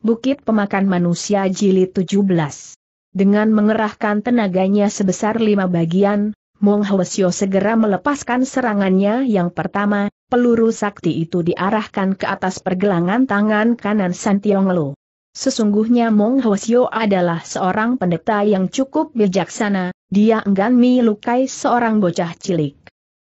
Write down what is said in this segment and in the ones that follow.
Bukit Pemakan Manusia Jilid 17. Dengan mengerahkan tenaganya sebesar lima bagian, Mong Hwasyo segera melepaskan serangannya yang pertama, peluru sakti itu diarahkan ke atas pergelangan tangan kanan Santiong Lo. Sesungguhnya Mong Hwasyo adalah seorang pendeta yang cukup bijaksana, dia enggan melukai seorang bocah cilik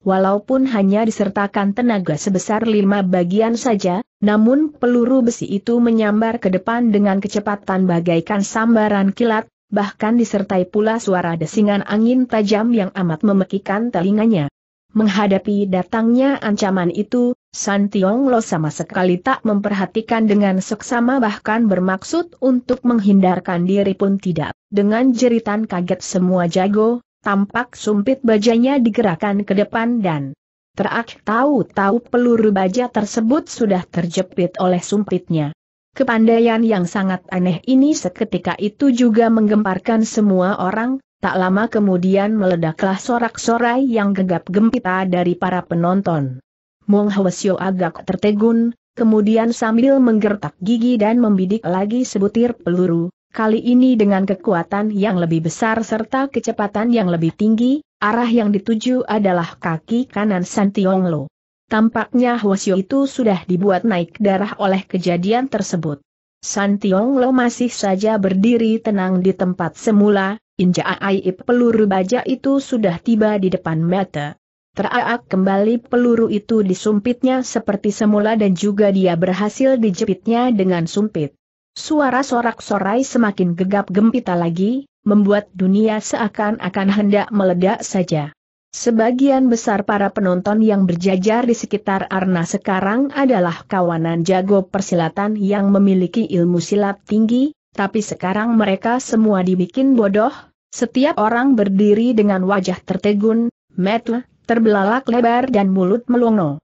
walaupun hanya disertakan tenaga sebesar lima bagian saja, namun peluru besi itu menyambar ke depan dengan kecepatan bagaikan sambaran kilat, bahkan disertai pula suara desingan angin tajam yang amat memekikan telinganya. Menghadapi datangnya ancaman itu, San Tiong Lo sama sekali tak memperhatikan dengan seksama bahkan bermaksud untuk menghindarkan diri pun tidak. Dengan jeritan kaget semua jago, tampak sumpit bajanya digerakkan ke depan dan terak tahu-tahu peluru baja tersebut sudah terjepit oleh sumpitnya. Kepandaian yang sangat aneh ini seketika itu juga menggemparkan semua orang, tak lama kemudian meledaklah sorak-sorai yang gegap gempita dari para penonton. Mong Hwasyo agak tertegun, kemudian sambil menggertak gigi dan membidik lagi sebutir peluru, kali ini dengan kekuatan yang lebih besar serta kecepatan yang lebih tinggi, arah yang dituju adalah kaki kanan San Tiong Lo. Tampaknya Hwasyo itu sudah dibuat naik darah oleh kejadian tersebut. San Tiong Lo masih saja berdiri tenang di tempat semula, injak aib peluru baja itu sudah tiba di depan mata. Teraak kembali peluru itu disumpitnya seperti semula dan juga dia berhasil dijepitnya dengan sumpit. Suara sorak-sorai semakin gegap gempita lagi, membuat dunia seakan-akan hendak meledak saja. Sebagian besar para penonton yang berjajar di sekitar Arna sekarang adalah kawanan jago persilatan yang memiliki ilmu silat tinggi, tapi sekarang mereka semua dibikin bodoh, setiap orang berdiri dengan wajah tertegun, metu, terbelalak lebar dan mulut melongo.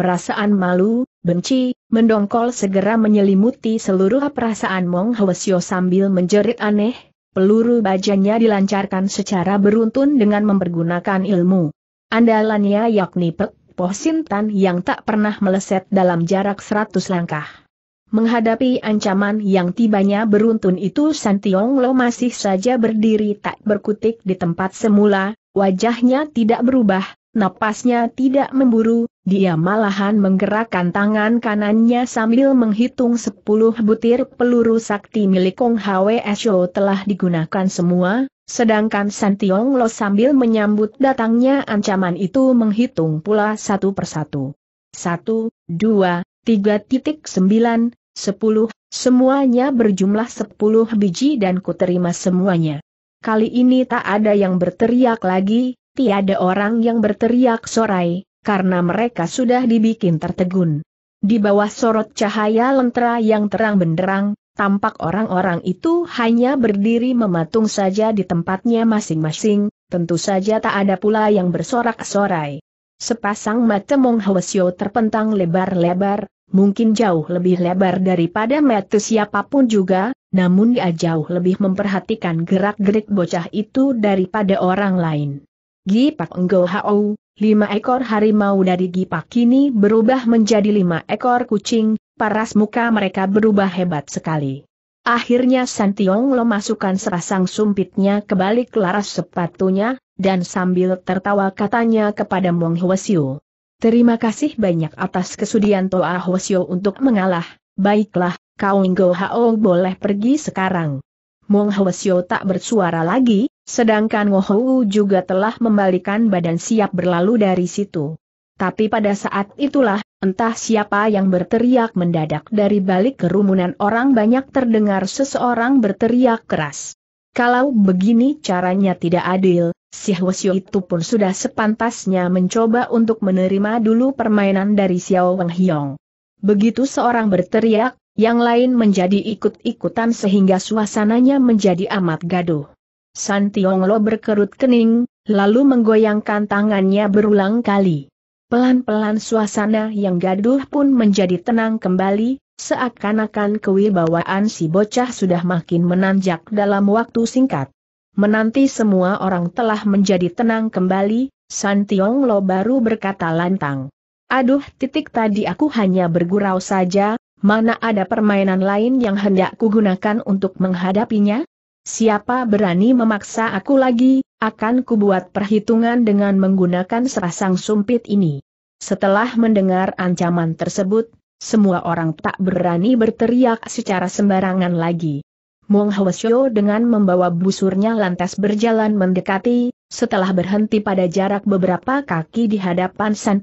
Perasaan malu, benci, mendongkol segera menyelimuti seluruh perasaan Mong Hwasyo sambil menjerit aneh, peluru bajanya dilancarkan secara beruntun dengan mempergunakan ilmu. Andalannya yakni Pek Poh Sintan yang tak pernah meleset dalam jarak seratus langkah. Menghadapi ancaman yang tibanya beruntun itu Santiong Lo masih saja berdiri tak berkutik di tempat semula, wajahnya tidak berubah, Napasnya tidak memburu, dia malahan menggerakkan tangan kanannya sambil menghitung sepuluh butir peluru sakti milik Kong Hwe Sho telah digunakan semua, sedangkan Santiong Lo sambil menyambut datangnya ancaman itu menghitung pula satu persatu. Satu, dua, tiga titik sembilan, sepuluh, semuanya berjumlah sepuluh biji dan kuterima semuanya. Kali ini tak ada yang berteriak lagi, tiada orang yang berteriak sorai, karena mereka sudah dibikin tertegun. Di bawah sorot cahaya lentera yang terang benderang, tampak orang-orang itu hanya berdiri mematung saja di tempatnya masing-masing, tentu saja tak ada pula yang bersorak-sorai. Sepasang mata Mong Hwasyo terpentang lebar-lebar, mungkin jauh lebih lebar daripada mata siapapun juga, namun dia jauh lebih memperhatikan gerak-gerik bocah itu daripada orang lain. Gipak Enggol Hao, lima ekor harimau dari Gipak kini berubah menjadi lima ekor kucing, paras muka mereka berubah hebat sekali. Akhirnya Tiong Lo masukkan serasang sumpitnya ke balik laras sepatunya, dan sambil tertawa katanya kepada Mong Hwasyo. Terima kasih banyak atas kesudian Toa Hwasyo untuk mengalah, baiklah, kau Enggol Hao boleh pergi sekarang. Mong Hwasyo tak bersuara lagi, Sedangkan Ngohou juga telah membalikan badan siap berlalu dari situ. Tapi pada saat itulah, entah siapa yang berteriak mendadak dari balik kerumunan orang banyak terdengar seseorang berteriak keras. Kalau begini caranya tidak adil, si Hwasyo itu pun sudah sepantasnya mencoba untuk menerima dulu permainan dari Xiao Wang Hyong. Begitu seorang berteriak, yang lain menjadi ikut-ikutan sehingga suasananya menjadi amat gaduh. San Lo berkerut kening, lalu menggoyangkan tangannya berulang kali. Pelan-pelan suasana yang gaduh pun menjadi tenang kembali, seakan-akan kewibawaan si bocah sudah makin menanjak dalam waktu singkat. Menanti semua orang telah menjadi tenang kembali, San Lo baru berkata lantang. Aduh titik tadi aku hanya bergurau saja, mana ada permainan lain yang hendak kugunakan untuk menghadapinya? Siapa berani memaksa aku lagi, akan kubuat perhitungan dengan menggunakan serasang sumpit ini. Setelah mendengar ancaman tersebut, semua orang tak berani berteriak secara sembarangan lagi. Mong Hwasyo dengan membawa busurnya lantas berjalan mendekati, setelah berhenti pada jarak beberapa kaki di hadapan San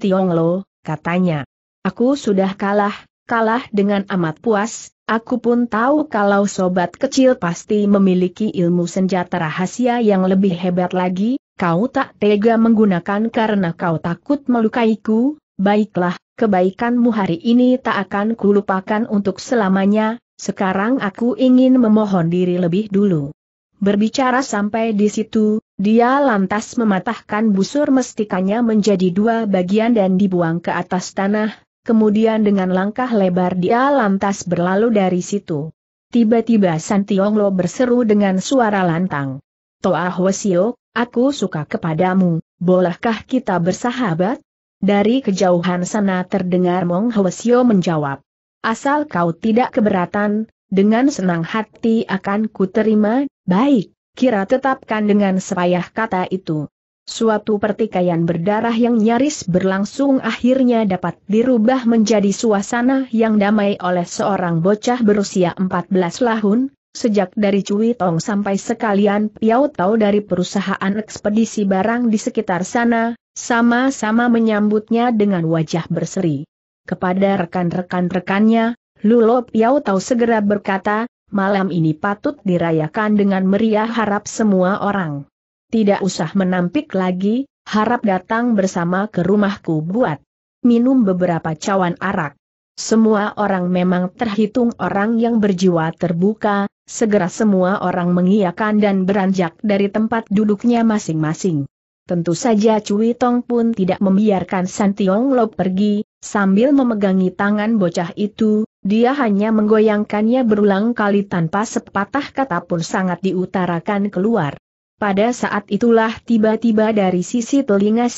katanya. Aku sudah kalah, kalah dengan amat puas, aku pun tahu kalau sobat kecil pasti memiliki ilmu senjata rahasia yang lebih hebat lagi, kau tak tega menggunakan karena kau takut melukaiku, baiklah, kebaikanmu hari ini tak akan kulupakan untuk selamanya, sekarang aku ingin memohon diri lebih dulu. Berbicara sampai di situ, dia lantas mematahkan busur mestikanya menjadi dua bagian dan dibuang ke atas tanah, Kemudian dengan langkah lebar dia lantas berlalu dari situ. Tiba-tiba Lo berseru dengan suara lantang. Toa Hwasio, aku suka kepadamu, bolehkah kita bersahabat? Dari kejauhan sana terdengar Mong Hwasio menjawab. Asal kau tidak keberatan, dengan senang hati akan ku terima, baik, kira tetapkan dengan sepayah kata itu. Suatu pertikaian berdarah yang nyaris berlangsung akhirnya dapat dirubah menjadi suasana yang damai oleh seorang bocah berusia 14 tahun, sejak dari Cui Tong sampai sekalian Piao Tau dari perusahaan ekspedisi barang di sekitar sana, sama-sama menyambutnya dengan wajah berseri. Kepada rekan-rekan-rekannya, Lulo Piao Tau segera berkata, malam ini patut dirayakan dengan meriah harap semua orang tidak usah menampik lagi, harap datang bersama ke rumahku buat minum beberapa cawan arak. Semua orang memang terhitung orang yang berjiwa terbuka, segera semua orang mengiakan dan beranjak dari tempat duduknya masing-masing. Tentu saja Cui Tong pun tidak membiarkan San Tiong Lo pergi, sambil memegangi tangan bocah itu, dia hanya menggoyangkannya berulang kali tanpa sepatah kata pun sangat diutarakan keluar. Pada saat itulah tiba-tiba dari sisi telinga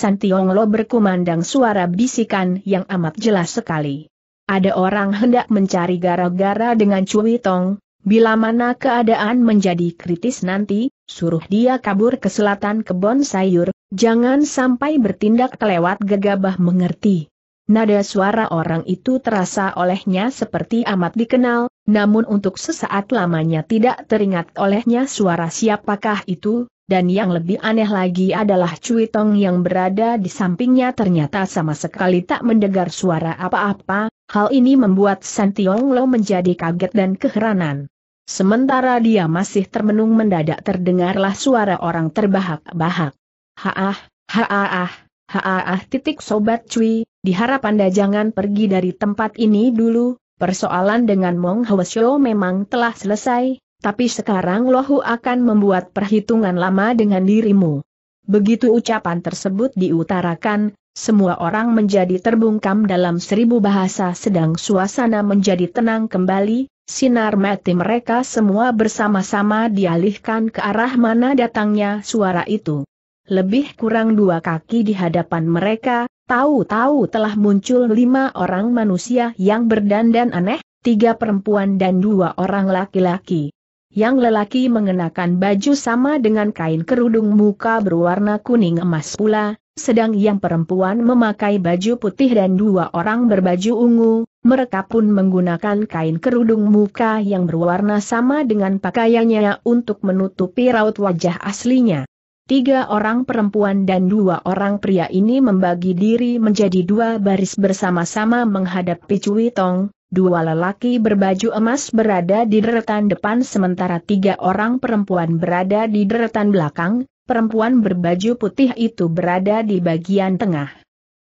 lo berkumandang suara bisikan yang amat jelas sekali. Ada orang hendak mencari gara-gara dengan Cui Tong, bila mana keadaan menjadi kritis nanti, suruh dia kabur ke selatan kebon sayur, jangan sampai bertindak kelewat gegabah mengerti. Nada suara orang itu terasa olehnya seperti amat dikenal, namun untuk sesaat lamanya tidak teringat olehnya suara siapakah itu, dan yang lebih aneh lagi adalah Cui Tong yang berada di sampingnya ternyata sama sekali tak mendengar suara apa-apa, hal ini membuat San Tiong Lo menjadi kaget dan keheranan. Sementara dia masih termenung mendadak terdengarlah suara orang terbahak-bahak. Haah, haah, haah, titik sobat cuy, diharap Anda jangan pergi dari tempat ini dulu, Persoalan dengan Mong Hwasyo memang telah selesai, tapi sekarang Lohu akan membuat perhitungan lama dengan dirimu. Begitu ucapan tersebut diutarakan, semua orang menjadi terbungkam dalam seribu bahasa sedang suasana menjadi tenang kembali, sinar mati mereka semua bersama-sama dialihkan ke arah mana datangnya suara itu. Lebih kurang dua kaki di hadapan mereka, Tahu-tahu telah muncul lima orang manusia yang berdandan aneh, tiga perempuan dan dua orang laki-laki. Yang lelaki mengenakan baju sama dengan kain kerudung muka berwarna kuning emas pula, sedang yang perempuan memakai baju putih dan dua orang berbaju ungu, mereka pun menggunakan kain kerudung muka yang berwarna sama dengan pakaiannya untuk menutupi raut wajah aslinya. Tiga orang perempuan dan dua orang pria ini membagi diri menjadi dua baris bersama-sama menghadapi Cui Tong, dua lelaki berbaju emas berada di deretan depan sementara tiga orang perempuan berada di deretan belakang, perempuan berbaju putih itu berada di bagian tengah.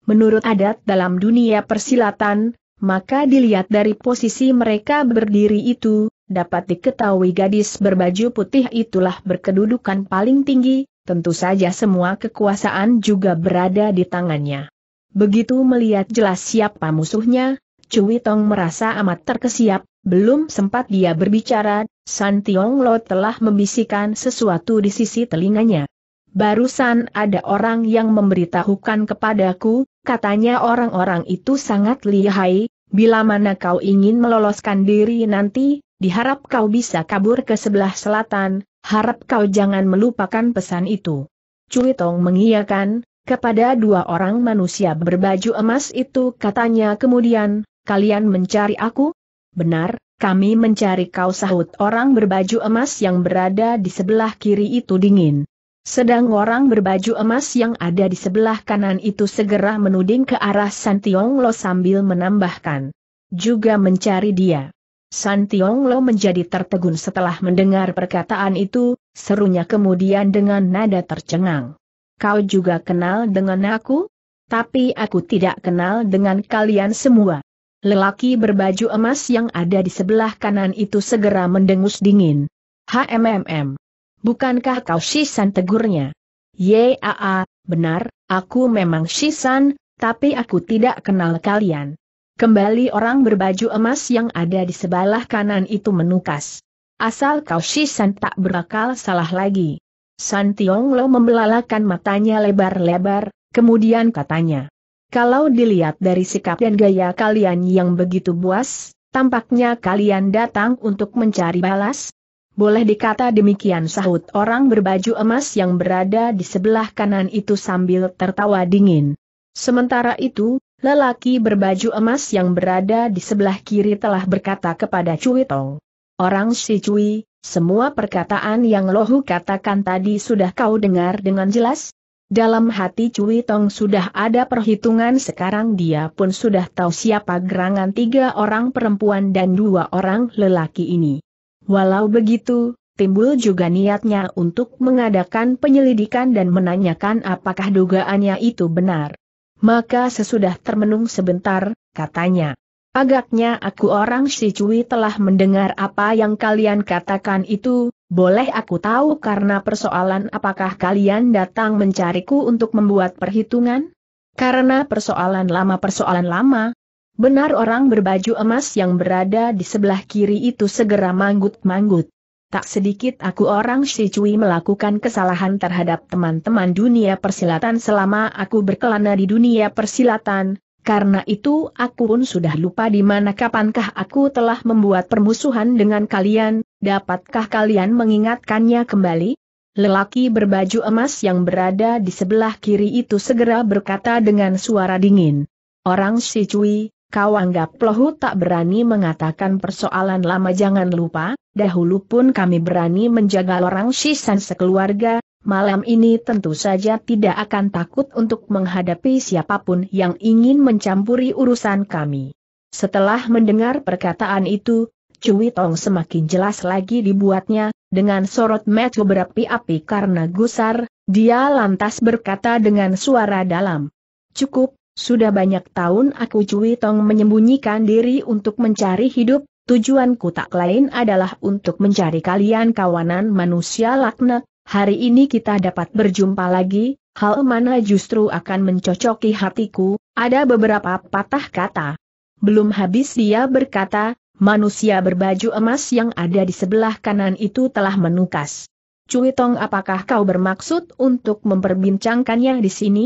Menurut adat dalam dunia persilatan, maka dilihat dari posisi mereka berdiri itu, dapat diketahui gadis berbaju putih itulah berkedudukan paling tinggi, tentu saja semua kekuasaan juga berada di tangannya. Begitu melihat jelas siapa musuhnya, Cui Tong merasa amat terkesiap, belum sempat dia berbicara, San Tiong Lo telah membisikkan sesuatu di sisi telinganya. Barusan ada orang yang memberitahukan kepadaku, katanya orang-orang itu sangat lihai, bila mana kau ingin meloloskan diri nanti, diharap kau bisa kabur ke sebelah selatan, harap kau jangan melupakan pesan itu. Cui Tong mengiyakan, kepada dua orang manusia berbaju emas itu katanya kemudian, kalian mencari aku? Benar, kami mencari kau sahut orang berbaju emas yang berada di sebelah kiri itu dingin. Sedang orang berbaju emas yang ada di sebelah kanan itu segera menuding ke arah Santiong Lo sambil menambahkan. Juga mencari dia. San Tiong Lo menjadi tertegun setelah mendengar perkataan itu, serunya kemudian dengan nada tercengang. Kau juga kenal dengan aku? Tapi aku tidak kenal dengan kalian semua. Lelaki berbaju emas yang ada di sebelah kanan itu segera mendengus dingin. HMMM. Bukankah kau Shisan tegurnya? Yaa, benar, aku memang Shisan, tapi aku tidak kenal kalian. Kembali orang berbaju emas yang ada di sebelah kanan itu menukas. Asal kau Shisan tak berakal salah lagi. San Tiong Lo membelalakan matanya lebar-lebar, kemudian katanya. Kalau dilihat dari sikap dan gaya kalian yang begitu buas, tampaknya kalian datang untuk mencari balas. Boleh dikata demikian sahut orang berbaju emas yang berada di sebelah kanan itu sambil tertawa dingin. Sementara itu, lelaki berbaju emas yang berada di sebelah kiri telah berkata kepada Cui Tong. Orang si Cui, semua perkataan yang Lohu katakan tadi sudah kau dengar dengan jelas? Dalam hati Cui Tong sudah ada perhitungan sekarang dia pun sudah tahu siapa gerangan tiga orang perempuan dan dua orang lelaki ini. Walau begitu, timbul juga niatnya untuk mengadakan penyelidikan dan menanyakan apakah dugaannya itu benar. Maka sesudah termenung sebentar, katanya. Agaknya aku orang Sicui telah mendengar apa yang kalian katakan itu, boleh aku tahu karena persoalan apakah kalian datang mencariku untuk membuat perhitungan? Karena persoalan lama persoalan lama, benar orang berbaju emas yang berada di sebelah kiri itu segera manggut-manggut. Tak sedikit aku orang Si Cui melakukan kesalahan terhadap teman-teman dunia persilatan selama aku berkelana di dunia persilatan, karena itu aku pun sudah lupa di mana kapankah aku telah membuat permusuhan dengan kalian, dapatkah kalian mengingatkannya kembali? Lelaki berbaju emas yang berada di sebelah kiri itu segera berkata dengan suara dingin. Orang Si Cui, Kau anggap plohu tak berani mengatakan persoalan lama jangan lupa, dahulu pun kami berani menjaga orang Shisan sekeluarga, malam ini tentu saja tidak akan takut untuk menghadapi siapapun yang ingin mencampuri urusan kami. Setelah mendengar perkataan itu, Cui Tong semakin jelas lagi dibuatnya, dengan sorot mata berapi-api karena gusar, dia lantas berkata dengan suara dalam. Cukup, sudah banyak tahun aku Cui Tong menyembunyikan diri untuk mencari hidup, tujuanku tak lain adalah untuk mencari kalian kawanan manusia lakna, hari ini kita dapat berjumpa lagi, hal mana justru akan mencocoki hatiku, ada beberapa patah kata. Belum habis dia berkata, manusia berbaju emas yang ada di sebelah kanan itu telah menukas. Cui Tong apakah kau bermaksud untuk memperbincangkannya di sini?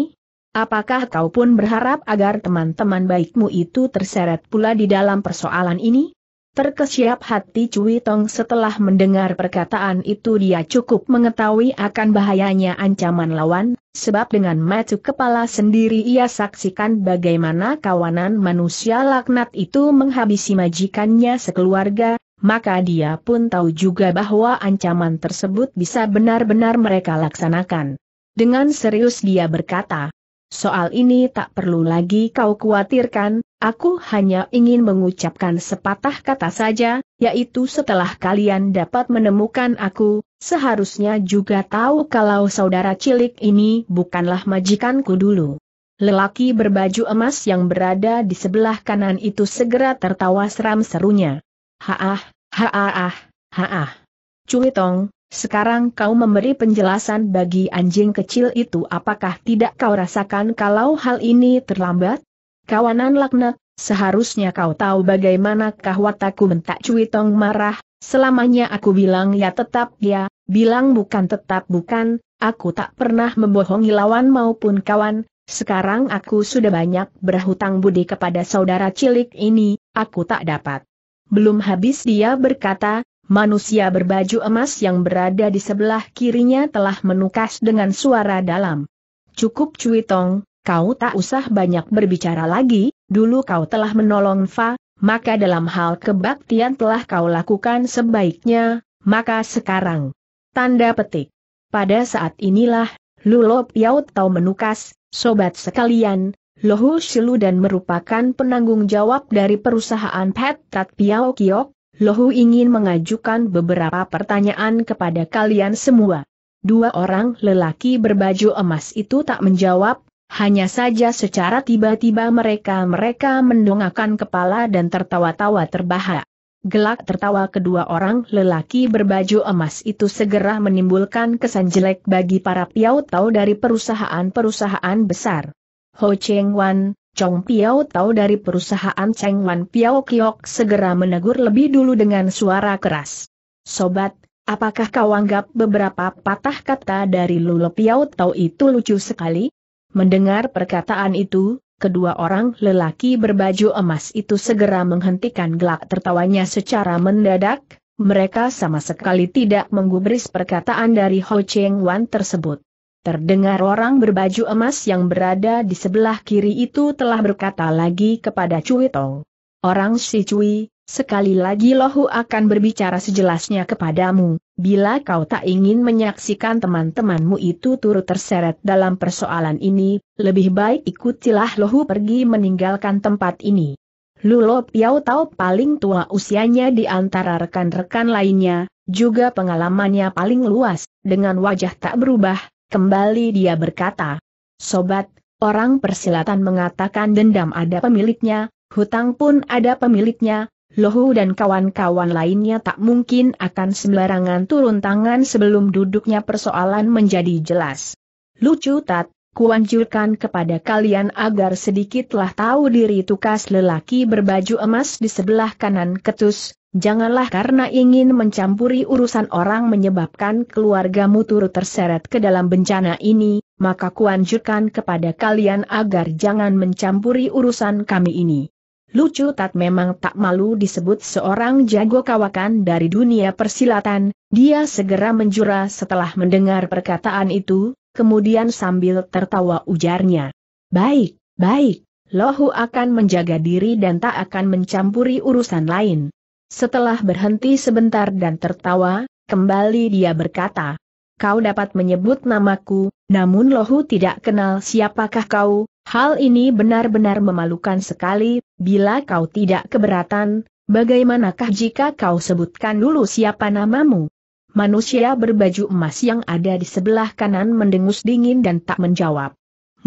Apakah kau pun berharap agar teman-teman baikmu itu terseret pula di dalam persoalan ini? Terkesiap hati Cui Tong setelah mendengar perkataan itu dia cukup mengetahui akan bahayanya ancaman lawan, sebab dengan maju kepala sendiri ia saksikan bagaimana kawanan manusia laknat itu menghabisi majikannya sekeluarga, maka dia pun tahu juga bahwa ancaman tersebut bisa benar-benar mereka laksanakan. Dengan serius dia berkata, Soal ini tak perlu lagi kau khawatirkan, aku hanya ingin mengucapkan sepatah kata saja, yaitu setelah kalian dapat menemukan aku, seharusnya juga tahu kalau saudara cilik ini bukanlah majikanku dulu. Lelaki berbaju emas yang berada di sebelah kanan itu segera tertawa seram serunya. Haah, haah, haah. Cui Tong, sekarang kau memberi penjelasan bagi anjing kecil itu apakah tidak kau rasakan kalau hal ini terlambat? Kawanan laknat, seharusnya kau tahu bagaimanakah wataku bentak cuitong marah, selamanya aku bilang ya tetap ya, bilang bukan tetap bukan, aku tak pernah membohongi lawan maupun kawan, sekarang aku sudah banyak berhutang budi kepada saudara cilik ini, aku tak dapat. Belum habis dia berkata, Manusia berbaju emas yang berada di sebelah kirinya telah menukas dengan suara dalam. Cukup cuitong, kau tak usah banyak berbicara lagi, dulu kau telah menolong Fa, maka dalam hal kebaktian telah kau lakukan sebaiknya, maka sekarang. Tanda petik. Pada saat inilah, Lulo Piao Tau menukas, sobat sekalian, Lohu Shilu dan merupakan penanggung jawab dari perusahaan Pet Tat Piao Kiok, Lohu ingin mengajukan beberapa pertanyaan kepada kalian semua. Dua orang lelaki berbaju emas itu tak menjawab, hanya saja secara tiba-tiba mereka-mereka mendongakkan kepala dan tertawa-tawa terbahak. Gelak tertawa kedua orang lelaki berbaju emas itu segera menimbulkan kesan jelek bagi para tahu dari perusahaan-perusahaan besar. Ho Cheng Wan, Chong Piao Tau dari perusahaan Cheng Wan Piao Kiok segera menegur lebih dulu dengan suara keras. Sobat, apakah kau anggap beberapa patah kata dari Lulu Piao Tau itu lucu sekali? Mendengar perkataan itu, kedua orang lelaki berbaju emas itu segera menghentikan gelak tertawanya secara mendadak, mereka sama sekali tidak menggubris perkataan dari Ho Cheng Wan tersebut. Terdengar orang berbaju emas yang berada di sebelah kiri itu telah berkata lagi kepada Cui Tong. Orang si Cui, sekali lagi Lohu akan berbicara sejelasnya kepadamu, bila kau tak ingin menyaksikan teman-temanmu itu turut terseret dalam persoalan ini, lebih baik ikutilah Lohu pergi meninggalkan tempat ini. Lulo Piao Tau paling tua usianya di antara rekan-rekan lainnya, juga pengalamannya paling luas, dengan wajah tak berubah, Kembali dia berkata, Sobat, orang persilatan mengatakan dendam ada pemiliknya, hutang pun ada pemiliknya, Lohu dan kawan-kawan lainnya tak mungkin akan sembarangan turun tangan sebelum duduknya persoalan menjadi jelas. Lucu tat, kuanjurkan kepada kalian agar sedikitlah tahu diri tukas lelaki berbaju emas di sebelah kanan ketus, janganlah karena ingin mencampuri urusan orang menyebabkan keluargamu turut terseret ke dalam bencana ini, maka kuanjurkan kepada kalian agar jangan mencampuri urusan kami ini. Lucu Tat memang tak malu disebut seorang jago kawakan dari dunia persilatan, dia segera menjura setelah mendengar perkataan itu, kemudian sambil tertawa ujarnya. Baik, baik, Lohu akan menjaga diri dan tak akan mencampuri urusan lain. Setelah berhenti sebentar dan tertawa, kembali dia berkata, Kau dapat menyebut namaku, namun Lohu tidak kenal siapakah kau, hal ini benar-benar memalukan sekali, bila kau tidak keberatan, bagaimanakah jika kau sebutkan dulu siapa namamu? Manusia berbaju emas yang ada di sebelah kanan mendengus dingin dan tak menjawab.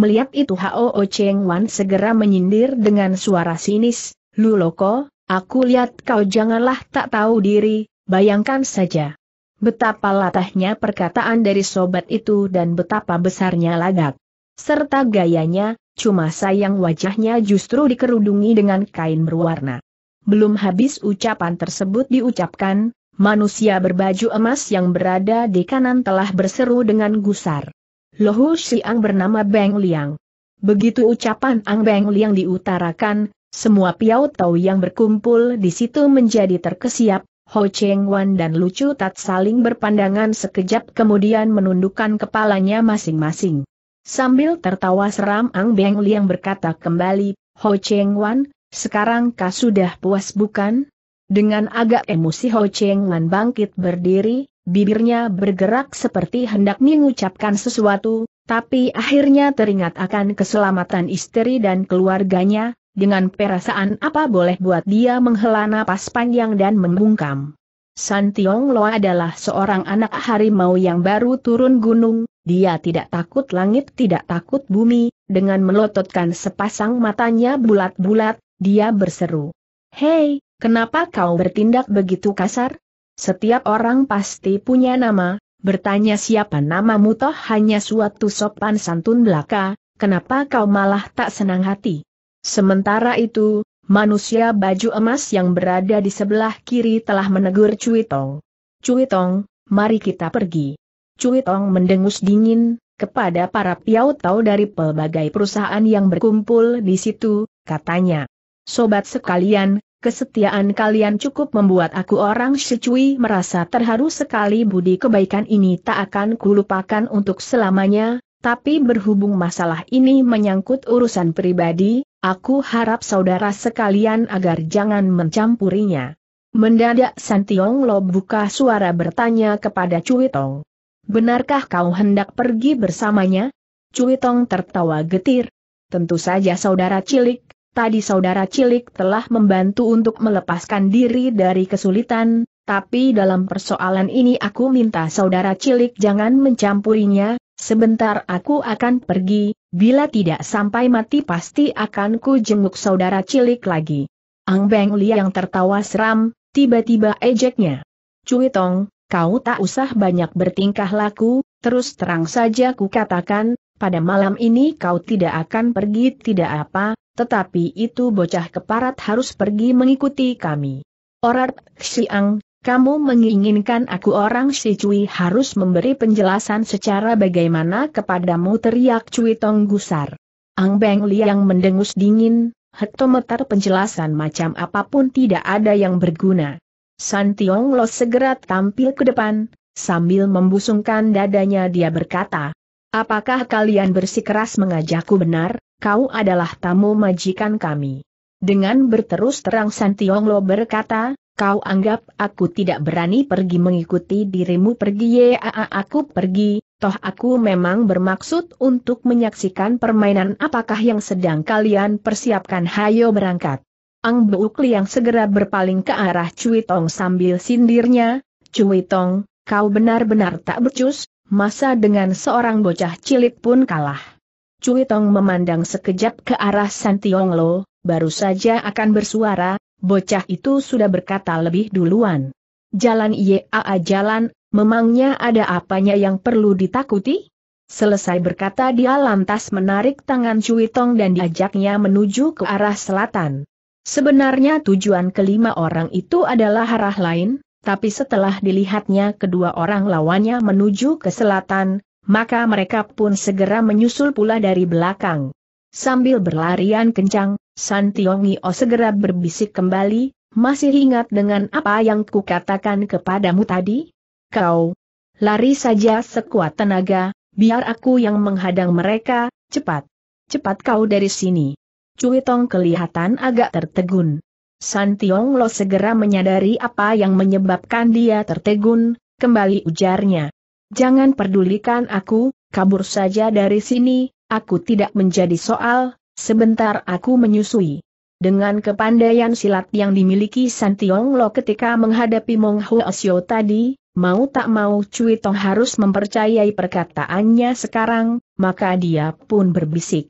Melihat itu Hao Cheng Wan segera menyindir dengan suara sinis, Lu Loko, aku lihat kau janganlah tak tahu diri, bayangkan saja. Betapa latahnya perkataan dari sobat itu dan betapa besarnya lagak. Serta gayanya, cuma sayang wajahnya justru dikerudungi dengan kain berwarna. Belum habis ucapan tersebut diucapkan, manusia berbaju emas yang berada di kanan telah berseru dengan gusar. Lohu Siang bernama Beng Liang. Begitu ucapan Ang Beng Liang diutarakan, semua Piau Tau yang berkumpul di situ menjadi terkesiap, Ho Cheng Wan dan Lucu Tat saling berpandangan sekejap kemudian menundukkan kepalanya masing-masing. Sambil tertawa seram Ang Beng Liang berkata kembali, Ho Cheng Wan, sekarang kau sudah puas bukan? Dengan agak emosi Ho Cheng Lan bangkit berdiri, bibirnya bergerak seperti hendak mengucapkan sesuatu, tapi akhirnya teringat akan keselamatan istri dan keluarganya, dengan perasaan apa boleh buat dia menghela napas panjang dan membungkam. San Tiong Lo adalah seorang anak harimau yang baru turun gunung, dia tidak takut langit tidak takut bumi, dengan melototkan sepasang matanya bulat-bulat, dia berseru. Hei, kenapa kau bertindak begitu kasar? Setiap orang pasti punya nama, bertanya siapa namamu toh hanya suatu sopan santun belaka, kenapa kau malah tak senang hati? Sementara itu, manusia baju emas yang berada di sebelah kiri telah menegur Cui Tong. Cui Tong, mari kita pergi. Cui Tong mendengus dingin, kepada para piau tau dari pelbagai perusahaan yang berkumpul di situ, katanya. Sobat sekalian, Kesetiaan kalian cukup membuat aku orang secui merasa terharu sekali budi kebaikan ini tak akan kulupakan untuk selamanya, tapi berhubung masalah ini menyangkut urusan pribadi, aku harap saudara sekalian agar jangan mencampurinya. Mendadak Santiong Lo buka suara bertanya kepada Cui Tong. Benarkah kau hendak pergi bersamanya? Cui Tong tertawa getir. Tentu saja saudara cilik, Tadi saudara cilik telah membantu untuk melepaskan diri dari kesulitan, tapi dalam persoalan ini aku minta saudara cilik jangan mencampurinya, sebentar aku akan pergi, bila tidak sampai mati pasti akan ku jenguk saudara cilik lagi. Ang Beng Li yang tertawa seram, tiba-tiba ejeknya. Cui Tong, kau tak usah banyak bertingkah laku, terus terang saja ku katakan, pada malam ini kau tidak akan pergi tidak apa, tetapi itu bocah keparat harus pergi mengikuti kami. Orat Xiang, kamu menginginkan aku orang si Cui harus memberi penjelasan secara bagaimana kepadamu teriak Cui Tong Gusar. Ang Beng Liang mendengus dingin, hektometer penjelasan macam apapun tidak ada yang berguna. San Tiong Lo segera tampil ke depan, sambil membusungkan dadanya dia berkata, Apakah kalian bersikeras mengajakku benar? kau adalah tamu majikan kami. Dengan berterus terang San Lo berkata, kau anggap aku tidak berani pergi mengikuti dirimu pergi ya aku pergi, toh aku memang bermaksud untuk menyaksikan permainan apakah yang sedang kalian persiapkan hayo berangkat. Ang Beuk Liang segera berpaling ke arah Cui Tong sambil sindirnya, Cui Tong, kau benar-benar tak becus, masa dengan seorang bocah cilik pun kalah. Cui Tong memandang sekejap ke arah San Tiong Lo, baru saja akan bersuara, bocah itu sudah berkata lebih duluan. Jalan Yaa jalan, memangnya ada apanya yang perlu ditakuti? Selesai berkata dia lantas menarik tangan Cui Tong dan diajaknya menuju ke arah selatan. Sebenarnya tujuan kelima orang itu adalah arah lain, tapi setelah dilihatnya kedua orang lawannya menuju ke selatan, maka mereka pun segera menyusul pula dari belakang. Sambil berlarian kencang, San Tiongio oh segera berbisik kembali, masih ingat dengan apa yang kukatakan kepadamu tadi? Kau lari saja sekuat tenaga, biar aku yang menghadang mereka, cepat. Cepat kau dari sini. Cui Tong kelihatan agak tertegun. San Tiong Lo oh segera menyadari apa yang menyebabkan dia tertegun, kembali ujarnya. Jangan pedulikan aku, kabur saja dari sini, aku tidak menjadi soal, sebentar aku menyusui. Dengan kepandaian silat yang dimiliki Santiong Lo ketika menghadapi Mong Huo tadi, mau tak mau Cui Tong harus mempercayai perkataannya sekarang, maka dia pun berbisik.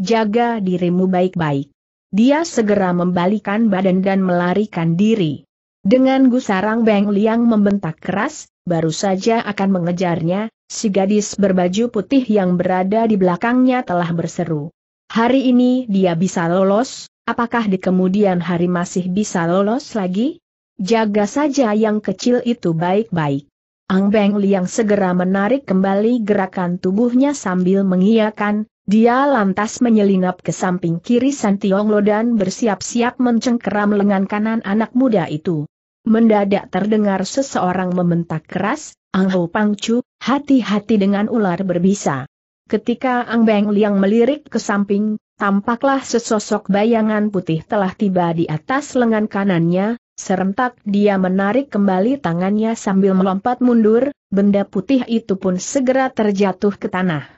Jaga dirimu baik-baik. Dia segera membalikan badan dan melarikan diri. Dengan gusarang Beng Liang membentak keras, baru saja akan mengejarnya, si gadis berbaju putih yang berada di belakangnya telah berseru. Hari ini dia bisa lolos, apakah di kemudian hari masih bisa lolos lagi? Jaga saja yang kecil itu baik-baik. Ang Beng Liang segera menarik kembali gerakan tubuhnya sambil mengiakan, dia lantas menyelinap ke samping kiri Santiong Lo dan bersiap-siap mencengkeram lengan kanan anak muda itu. Mendadak terdengar seseorang membentak keras, Ang Ho Pangcu, hati-hati dengan ular berbisa. Ketika Ang Beng Liang melirik ke samping, tampaklah sesosok bayangan putih telah tiba di atas lengan kanannya, serentak dia menarik kembali tangannya sambil melompat mundur, benda putih itu pun segera terjatuh ke tanah.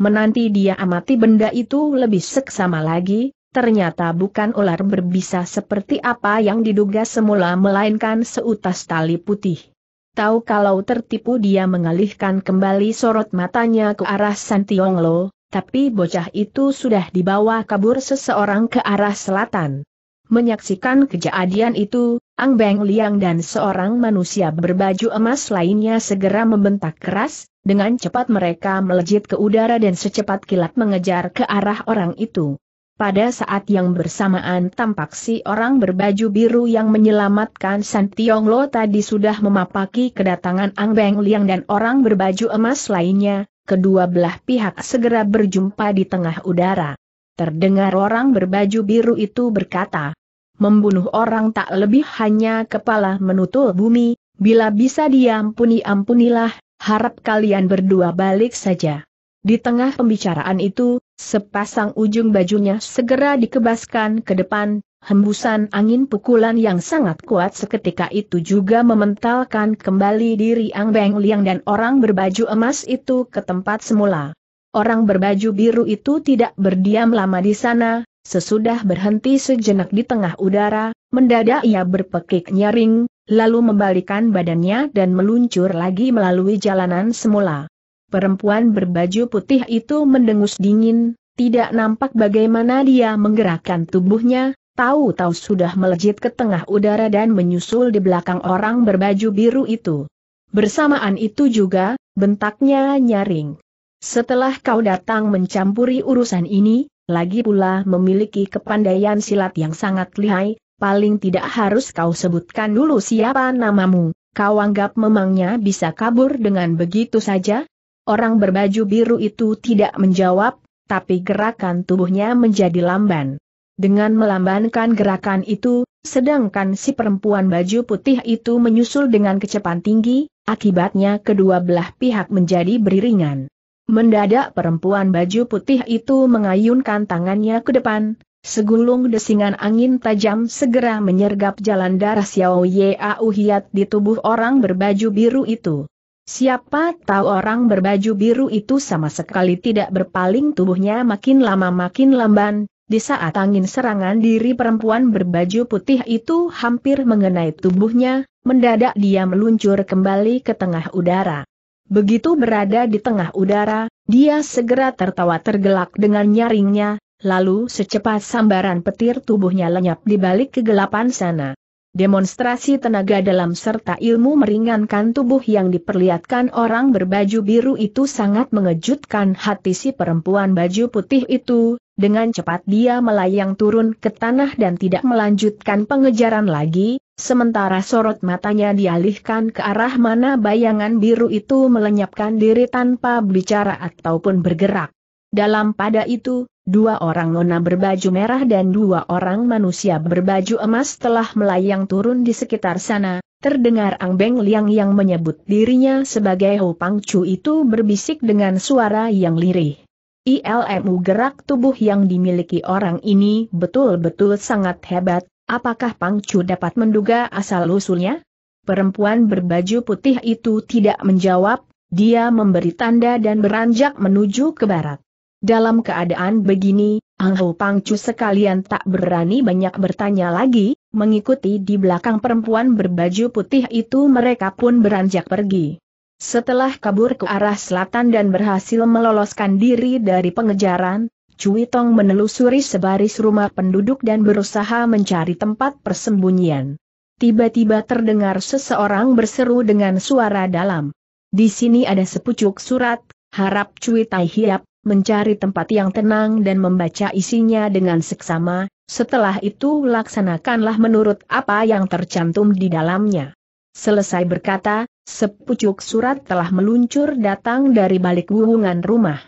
Menanti dia amati benda itu lebih seksama lagi, ternyata bukan ular berbisa seperti apa yang diduga semula melainkan seutas tali putih. Tahu kalau tertipu dia mengalihkan kembali sorot matanya ke arah Santionglo, tapi bocah itu sudah dibawa kabur seseorang ke arah selatan. Menyaksikan kejadian itu, Ang Beng Liang dan seorang manusia berbaju emas lainnya segera membentak keras, dengan cepat mereka melejit ke udara dan secepat kilat mengejar ke arah orang itu. Pada saat yang bersamaan tampak si orang berbaju biru yang menyelamatkan San Tiong Lo tadi sudah memapaki kedatangan Ang Beng Liang dan orang berbaju emas lainnya, kedua belah pihak segera berjumpa di tengah udara. Terdengar orang berbaju biru itu berkata, membunuh orang tak lebih hanya kepala menutul bumi, bila bisa diampuni ampunilah, harap kalian berdua balik saja. Di tengah pembicaraan itu, Sepasang ujung bajunya segera dikebaskan ke depan, hembusan angin pukulan yang sangat kuat seketika itu juga mementalkan kembali diri Ang Beng Liang dan orang berbaju emas itu ke tempat semula. Orang berbaju biru itu tidak berdiam lama di sana, Sesudah berhenti sejenak di tengah udara, mendadak ia berpekik nyaring, lalu membalikan badannya dan meluncur lagi melalui jalanan semula. Perempuan berbaju putih itu mendengus dingin, tidak nampak bagaimana dia menggerakkan tubuhnya, tahu-tahu sudah melejit ke tengah udara dan menyusul di belakang orang berbaju biru itu. Bersamaan itu juga, bentaknya nyaring. Setelah kau datang mencampuri urusan ini, lagi pula memiliki kepandaian silat yang sangat lihai, paling tidak harus kau sebutkan dulu siapa namamu, kau anggap memangnya bisa kabur dengan begitu saja? Orang berbaju biru itu tidak menjawab, tapi gerakan tubuhnya menjadi lamban. Dengan melambankan gerakan itu, sedangkan si perempuan baju putih itu menyusul dengan kecepatan tinggi, akibatnya kedua belah pihak menjadi beriringan. Mendadak perempuan baju putih itu mengayunkan tangannya ke depan, Segulung desingan angin tajam segera menyergap jalan darah Xiao Yau Hiat di tubuh orang berbaju biru itu. Siapa tahu orang berbaju biru itu sama sekali tidak berpaling tubuhnya makin lama makin lamban, di saat angin serangan diri perempuan berbaju putih itu hampir mengenai tubuhnya, mendadak dia meluncur kembali ke tengah udara. Begitu berada di tengah udara, dia segera tertawa tergelak dengan nyaringnya, lalu secepat sambaran petir tubuhnya lenyap di balik kegelapan sana. Demonstrasi tenaga dalam serta ilmu meringankan tubuh yang diperlihatkan orang berbaju biru itu sangat mengejutkan hati si perempuan baju putih itu, dengan cepat dia melayang turun ke tanah dan tidak melanjutkan pengejaran lagi, sementara sorot matanya dialihkan ke arah mana bayangan biru itu melenyapkan diri tanpa bicara ataupun bergerak. Dalam pada itu, dua orang nona berbaju merah dan dua orang manusia berbaju emas telah melayang turun di sekitar sana, terdengar Ang Beng Liang yang menyebut dirinya sebagai Ho Pang Chu itu berbisik dengan suara yang lirih. ILMU gerak tubuh yang dimiliki orang ini betul-betul sangat hebat, apakah Pang Chu dapat menduga asal-usulnya? Perempuan berbaju putih itu tidak menjawab, dia memberi tanda dan beranjak menuju ke barat. Dalam keadaan begini, Pang Pangcu sekalian tak berani banyak bertanya lagi, mengikuti di belakang perempuan berbaju putih itu mereka pun beranjak pergi. Setelah kabur ke arah selatan dan berhasil meloloskan diri dari pengejaran, Cui Tong menelusuri sebaris rumah penduduk dan berusaha mencari tempat persembunyian. Tiba-tiba terdengar seseorang berseru dengan suara dalam. Di sini ada sepucuk surat, harap Cui Tai Hiap, mencari tempat yang tenang dan membaca isinya dengan seksama, setelah itu laksanakanlah menurut apa yang tercantum di dalamnya. Selesai berkata, sepucuk surat telah meluncur datang dari balik wuhungan rumah.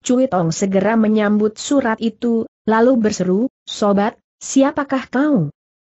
Cui Tong segera menyambut surat itu, lalu berseru, Sobat, siapakah kau?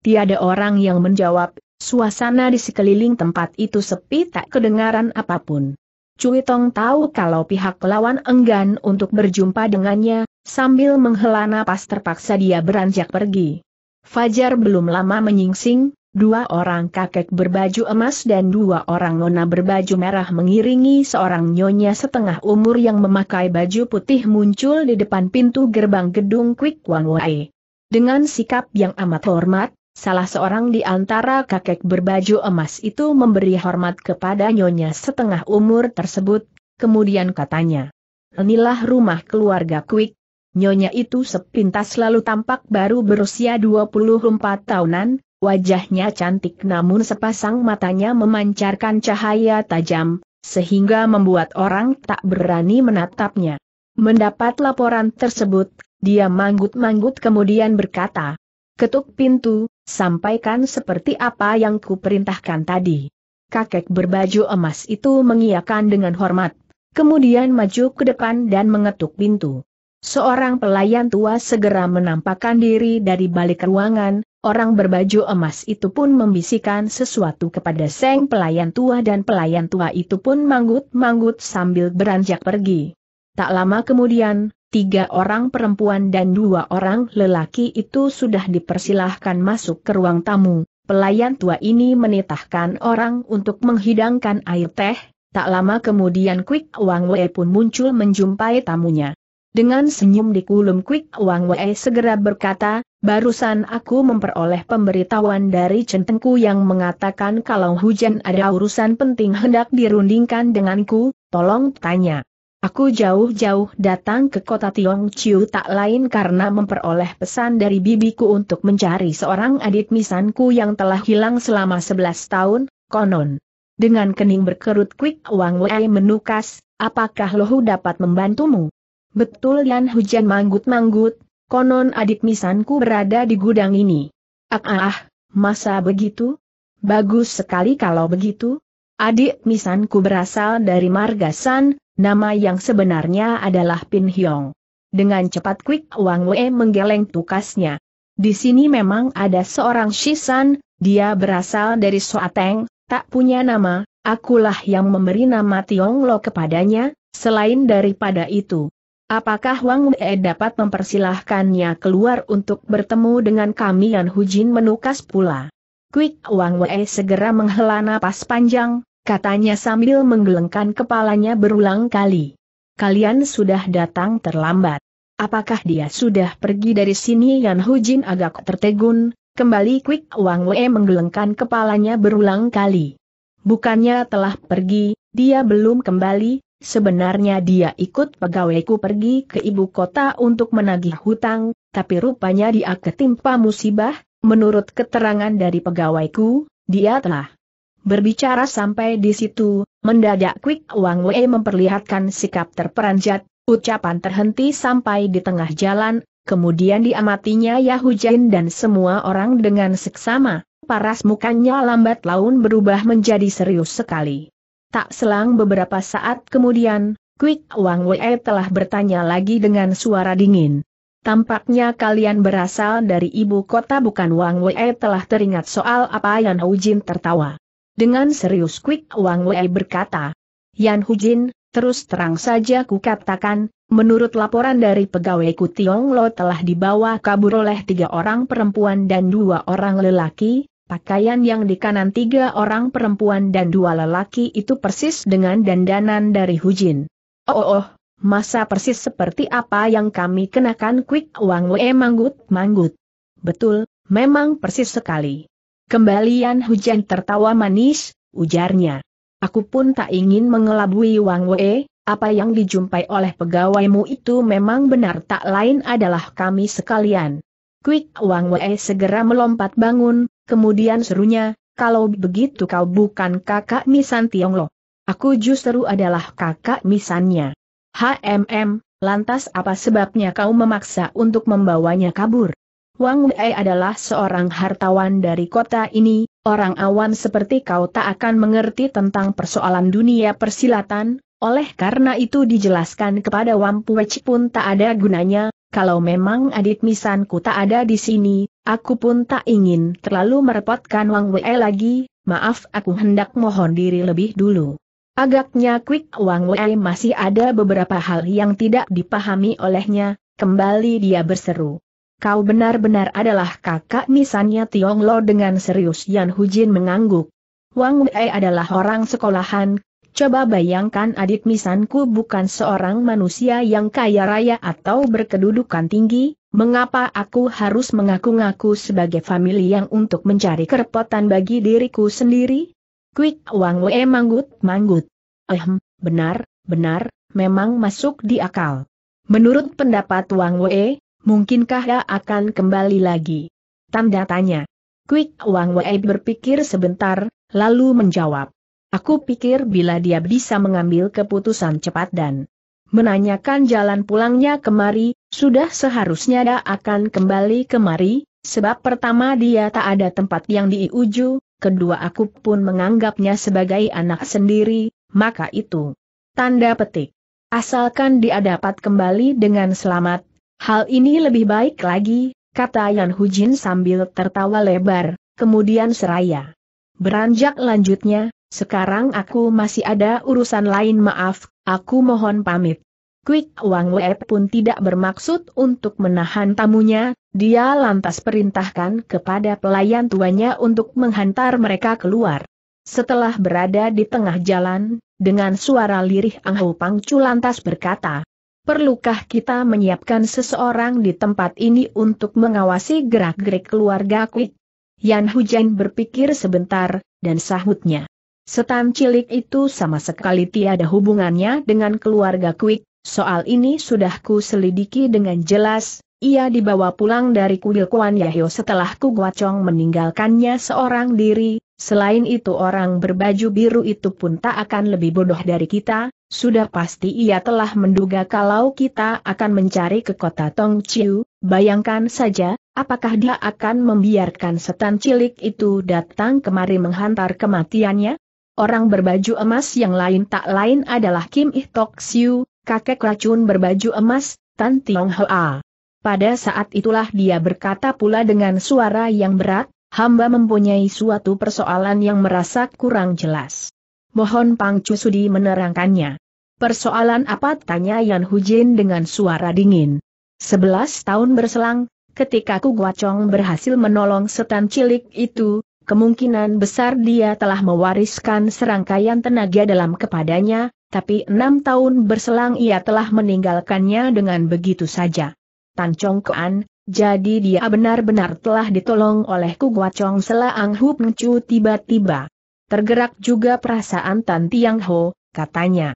Tiada orang yang menjawab, suasana di sekeliling tempat itu sepi tak kedengaran apapun. Cui Tong tahu kalau pihak lawan enggan untuk berjumpa dengannya, sambil menghela napas terpaksa dia beranjak pergi. Fajar belum lama menyingsing, dua orang kakek berbaju emas dan dua orang nona berbaju merah mengiringi seorang nyonya setengah umur yang memakai baju putih muncul di depan pintu gerbang gedung Quick Wan Wai. Dengan sikap yang amat hormat, Salah seorang di antara kakek berbaju emas itu memberi hormat kepada nyonya setengah umur tersebut, kemudian katanya, Inilah rumah keluarga Quick. Nyonya itu sepintas lalu tampak baru berusia 24 tahunan, wajahnya cantik namun sepasang matanya memancarkan cahaya tajam, sehingga membuat orang tak berani menatapnya. Mendapat laporan tersebut, dia manggut-manggut kemudian berkata, Ketuk pintu, Sampaikan seperti apa yang kuperintahkan tadi. Kakek berbaju emas itu mengiakan dengan hormat, kemudian maju ke depan dan mengetuk pintu. Seorang pelayan tua segera menampakkan diri dari balik ruangan, orang berbaju emas itu pun membisikkan sesuatu kepada seng pelayan tua dan pelayan tua itu pun manggut-manggut sambil beranjak pergi. Tak lama kemudian, tiga orang perempuan dan dua orang lelaki itu sudah dipersilahkan masuk ke ruang tamu. Pelayan tua ini menitahkan orang untuk menghidangkan air teh, tak lama kemudian Quick Wang Wei pun muncul menjumpai tamunya. Dengan senyum di kulum Quick Wang Wei segera berkata, barusan aku memperoleh pemberitahuan dari centengku yang mengatakan kalau hujan ada urusan penting hendak dirundingkan denganku, tolong tanya. Aku jauh-jauh datang ke kota Tiong Chiu tak lain karena memperoleh pesan dari bibiku untuk mencari seorang adik misanku yang telah hilang selama 11 tahun, konon. Dengan kening berkerut Quick Wang Wei menukas, apakah Lohu dapat membantumu? Betul dan hujan manggut-manggut, konon adik misanku berada di gudang ini. Ah, ah, ah masa begitu? Bagus sekali kalau begitu. Adik misanku berasal dari Margasan, Nama yang sebenarnya adalah Pin Hyong. Dengan cepat Quick Wang Wei menggeleng tukasnya. Di sini memang ada seorang Shisan, dia berasal dari Soateng, tak punya nama, akulah yang memberi nama Tiong Lo kepadanya, selain daripada itu. Apakah Wang Wei dapat mempersilahkannya keluar untuk bertemu dengan kami Yan Hujin menukas pula? Quick Wang Wei segera menghela napas panjang, katanya sambil menggelengkan kepalanya berulang kali. Kalian sudah datang terlambat. Apakah dia sudah pergi dari sini Yan Hujin agak tertegun, kembali Quick Wang Wei menggelengkan kepalanya berulang kali. Bukannya telah pergi, dia belum kembali, Sebenarnya dia ikut pegawaiku pergi ke ibu kota untuk menagih hutang, tapi rupanya dia ketimpa musibah, menurut keterangan dari pegawaiku, dia telah Berbicara sampai di situ, mendadak Quick Wang Wei memperlihatkan sikap terperanjat, ucapan terhenti sampai di tengah jalan, kemudian diamatinya Yahujin dan semua orang dengan seksama, paras mukanya lambat laun berubah menjadi serius sekali. Tak selang beberapa saat kemudian, Quick Wang Wei telah bertanya lagi dengan suara dingin. Tampaknya kalian berasal dari ibu kota bukan Wang Wei telah teringat soal apa yang Hujin tertawa. Dengan serius Quick Wang Wei berkata, Yan Hujin, terus terang saja kukatakan, menurut laporan dari pegawaiku Tiong Lo telah dibawa kabur oleh tiga orang perempuan dan dua orang lelaki, pakaian yang di kanan tiga orang perempuan dan dua lelaki itu persis dengan dandanan dari Hujin. Oh oh, oh masa persis seperti apa yang kami kenakan Quick Wang Wei manggut-manggut. Betul, memang persis sekali. Kembalian hujan tertawa manis, ujarnya. Aku pun tak ingin mengelabui Wang Wei, apa yang dijumpai oleh pegawaimu itu memang benar tak lain adalah kami sekalian. Quick Wang Wei segera melompat bangun, kemudian serunya, kalau begitu kau bukan kakak Misan Lo. Aku justru adalah kakak Misannya. HMM, lantas apa sebabnya kau memaksa untuk membawanya kabur? Wang Wei adalah seorang hartawan dari kota ini, orang awam seperti kau tak akan mengerti tentang persoalan dunia persilatan, oleh karena itu dijelaskan kepada Wang Wei pun tak ada gunanya, kalau memang adik misanku tak ada di sini, aku pun tak ingin terlalu merepotkan Wang Wei lagi, maaf aku hendak mohon diri lebih dulu. Agaknya Quick Wang Wei masih ada beberapa hal yang tidak dipahami olehnya, kembali dia berseru. Kau benar-benar adalah kakak nisannya Tiong Lo dengan serius Yan Hujin mengangguk. Wang Wei adalah orang sekolahan, coba bayangkan adik misanku bukan seorang manusia yang kaya raya atau berkedudukan tinggi, mengapa aku harus mengaku-ngaku sebagai famili yang untuk mencari kerepotan bagi diriku sendiri? Quick Wang Wei manggut-manggut. Ehm, benar, benar, memang masuk di akal. Menurut pendapat Wang Wei, Mungkinkah dia akan kembali lagi? Tanda tanya. Quick Wang Wei berpikir sebentar, lalu menjawab. Aku pikir bila dia bisa mengambil keputusan cepat dan menanyakan jalan pulangnya kemari, sudah seharusnya dia akan kembali kemari, sebab pertama dia tak ada tempat yang diuju, kedua aku pun menganggapnya sebagai anak sendiri, maka itu. Tanda petik. Asalkan dia dapat kembali dengan selamat, Hal ini lebih baik lagi, kata Yan Hujin sambil tertawa lebar, kemudian seraya. Beranjak lanjutnya, sekarang aku masih ada urusan lain maaf, aku mohon pamit. Quick Wang Wei pun tidak bermaksud untuk menahan tamunya, dia lantas perintahkan kepada pelayan tuanya untuk menghantar mereka keluar. Setelah berada di tengah jalan, dengan suara lirih Ang Pang Chu lantas berkata, Perlukah kita menyiapkan seseorang di tempat ini untuk mengawasi gerak-gerik keluarga Kuik? Yan Hujan berpikir sebentar, dan sahutnya. Setan cilik itu sama sekali tiada hubungannya dengan keluarga Kuik. soal ini sudah ku selidiki dengan jelas, ia dibawa pulang dari kuil Kuan Yahyo setelah Ku Guacong meninggalkannya seorang diri, selain itu orang berbaju biru itu pun tak akan lebih bodoh dari kita, sudah pasti ia telah menduga kalau kita akan mencari ke kota Tong Chiu, bayangkan saja, apakah dia akan membiarkan setan cilik itu datang kemari menghantar kematiannya? Orang berbaju emas yang lain tak lain adalah Kim Ih Tok Siu, kakek racun berbaju emas, Tan Tiong Hoa. Pada saat itulah dia berkata pula dengan suara yang berat, hamba mempunyai suatu persoalan yang merasa kurang jelas. Mohon Pang Cusudi menerangkannya. Persoalan apa tanya Yan Hujin dengan suara dingin. Sebelas tahun berselang, ketika Ku Guacong berhasil menolong setan cilik itu, kemungkinan besar dia telah mewariskan serangkaian tenaga dalam kepadanya, tapi enam tahun berselang ia telah meninggalkannya dengan begitu saja. Tan Chong Kuan, jadi dia benar-benar telah ditolong oleh Ku Guacong ang Hup tiba-tiba. Tergerak juga perasaan Tan Tiang Ho, katanya.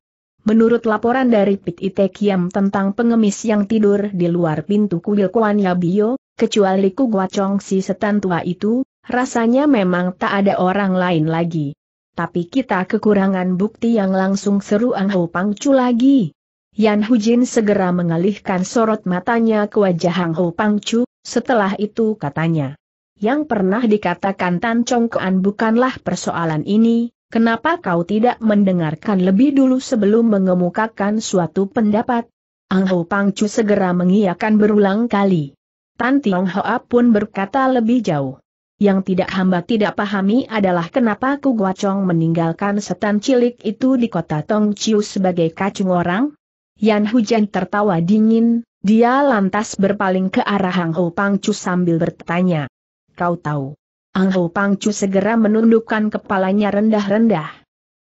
Menurut laporan dari Pit Itekiam tentang pengemis yang tidur di luar pintu kuil Kuan Yabio, kecuali Ku Guacong si setan tua itu, rasanya memang tak ada orang lain lagi. Tapi kita kekurangan bukti yang langsung seru Ang Ho Chu lagi. Yan Hu Jin segera mengalihkan sorot matanya ke wajah Ang Ho Chu, setelah itu katanya. Yang pernah dikatakan Tan Chong Kuan bukanlah persoalan ini, Kenapa kau tidak mendengarkan lebih dulu sebelum mengemukakan suatu pendapat? Ang Ho Chu segera mengiyakan berulang kali. Tan Tiong Hoa pun berkata lebih jauh. Yang tidak hamba tidak pahami adalah kenapa Ku Guacong meninggalkan setan cilik itu di kota Tong Chiu sebagai kacung orang? Yan Hujan tertawa dingin, dia lantas berpaling ke arah Hang Ho Chu sambil bertanya. Kau tahu, Ang Angro Pangcu segera menundukkan kepalanya rendah-rendah.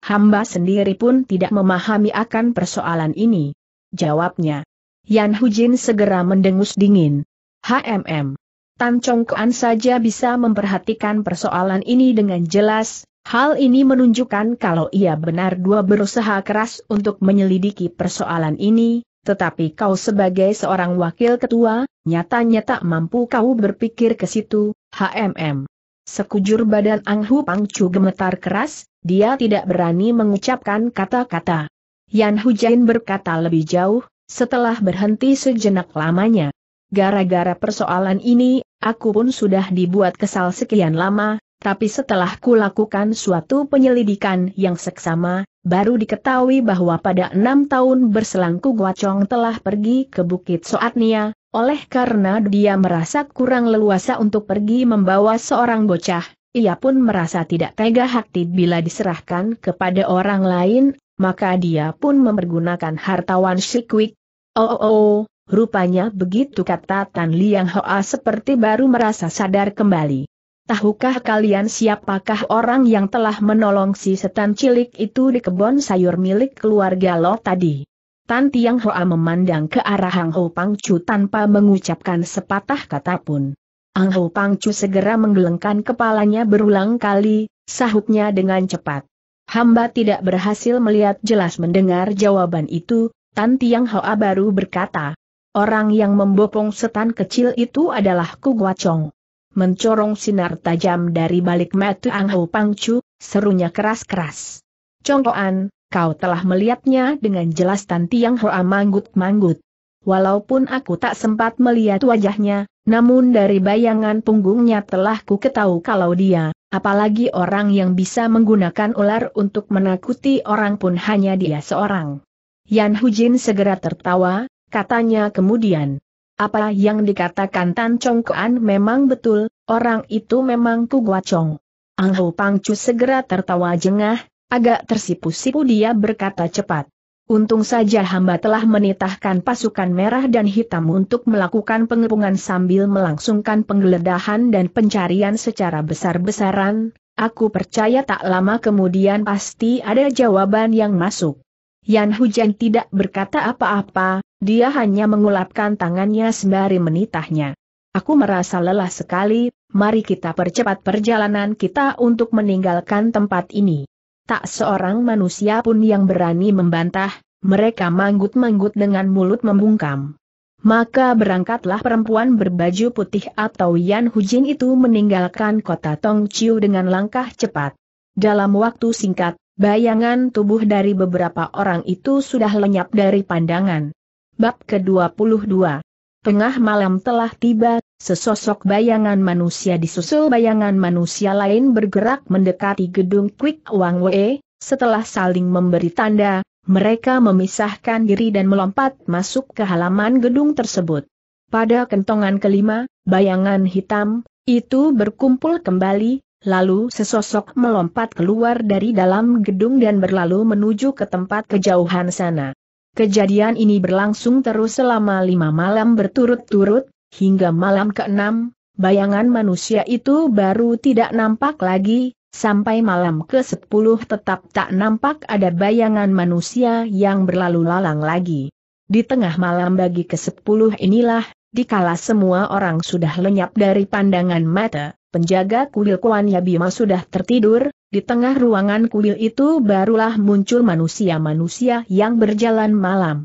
Hamba sendiri pun tidak memahami akan persoalan ini. Jawabnya. Yan Hujin segera mendengus dingin. HMM. Tan Chong Kuan saja bisa memperhatikan persoalan ini dengan jelas, hal ini menunjukkan kalau ia benar dua berusaha keras untuk menyelidiki persoalan ini, tetapi kau sebagai seorang wakil ketua, nyatanya tak mampu kau berpikir ke situ, HMM. Sekujur badan Ang Hu Pangcu gemetar keras, dia tidak berani mengucapkan kata-kata. Yan Hu Jain berkata lebih jauh, setelah berhenti sejenak lamanya. Gara-gara persoalan ini, aku pun sudah dibuat kesal sekian lama, tapi setelah kulakukan suatu penyelidikan yang seksama, baru diketahui bahwa pada enam tahun berselang Ku Guacong telah pergi ke Bukit Soatnia, oleh karena dia merasa kurang leluasa untuk pergi membawa seorang bocah, ia pun merasa tidak tega hati bila diserahkan kepada orang lain, maka dia pun mempergunakan hartawan Shikwik. Oh oh oh, rupanya begitu kata Tan Liang Hoa seperti baru merasa sadar kembali. Tahukah kalian siapakah orang yang telah menolong si setan cilik itu di kebun sayur milik keluarga Lo tadi? Tan Tiang Hoa memandang ke arah Hang Ho Pangcu tanpa mengucapkan sepatah kata pun. Hang Ho Pangcu segera menggelengkan kepalanya berulang kali, sahutnya dengan cepat. Hamba tidak berhasil melihat jelas mendengar jawaban itu, Tan Tiang Hoa baru berkata. Orang yang membopong setan kecil itu adalah Ku Guacong. Mencorong sinar tajam dari balik mata Ang Ho Pangcu, serunya keras-keras. Congkoan, Kau telah melihatnya dengan jelas Tan Tiang Hoa manggut-manggut. Walaupun aku tak sempat melihat wajahnya, namun dari bayangan punggungnya telah ku ketahu kalau dia, apalagi orang yang bisa menggunakan ular untuk menakuti orang pun hanya dia seorang. Yan Hujin segera tertawa, katanya kemudian. Apa yang dikatakan Tan Chong Kuan memang betul, orang itu memang Ku Guacong. Ang Pang Pangcu segera tertawa jengah, Agak tersipu-sipu dia berkata cepat. Untung saja hamba telah menitahkan pasukan merah dan hitam untuk melakukan pengepungan sambil melangsungkan penggeledahan dan pencarian secara besar-besaran, aku percaya tak lama kemudian pasti ada jawaban yang masuk. Yan Hujan tidak berkata apa-apa, dia hanya mengulapkan tangannya sembari menitahnya. Aku merasa lelah sekali, mari kita percepat perjalanan kita untuk meninggalkan tempat ini. Tak seorang manusia pun yang berani membantah, mereka manggut-manggut dengan mulut membungkam. Maka berangkatlah perempuan berbaju putih atau Yan Hujin itu meninggalkan kota Tongciu dengan langkah cepat. Dalam waktu singkat, bayangan tubuh dari beberapa orang itu sudah lenyap dari pandangan. Bab ke-22 Tengah malam telah tiba, Sesosok bayangan manusia disusul bayangan manusia lain bergerak mendekati gedung Quick Wang Wei, setelah saling memberi tanda, mereka memisahkan diri dan melompat masuk ke halaman gedung tersebut. Pada kentongan kelima, bayangan hitam, itu berkumpul kembali, lalu sesosok melompat keluar dari dalam gedung dan berlalu menuju ke tempat kejauhan sana. Kejadian ini berlangsung terus selama lima malam berturut-turut, Hingga malam ke-6, bayangan manusia itu baru tidak nampak lagi, sampai malam ke-10 tetap tak nampak ada bayangan manusia yang berlalu lalang lagi. Di tengah malam bagi ke-10 inilah, dikala semua orang sudah lenyap dari pandangan mata, penjaga kuil Kuan Yabima sudah tertidur, di tengah ruangan kuil itu barulah muncul manusia-manusia yang berjalan malam.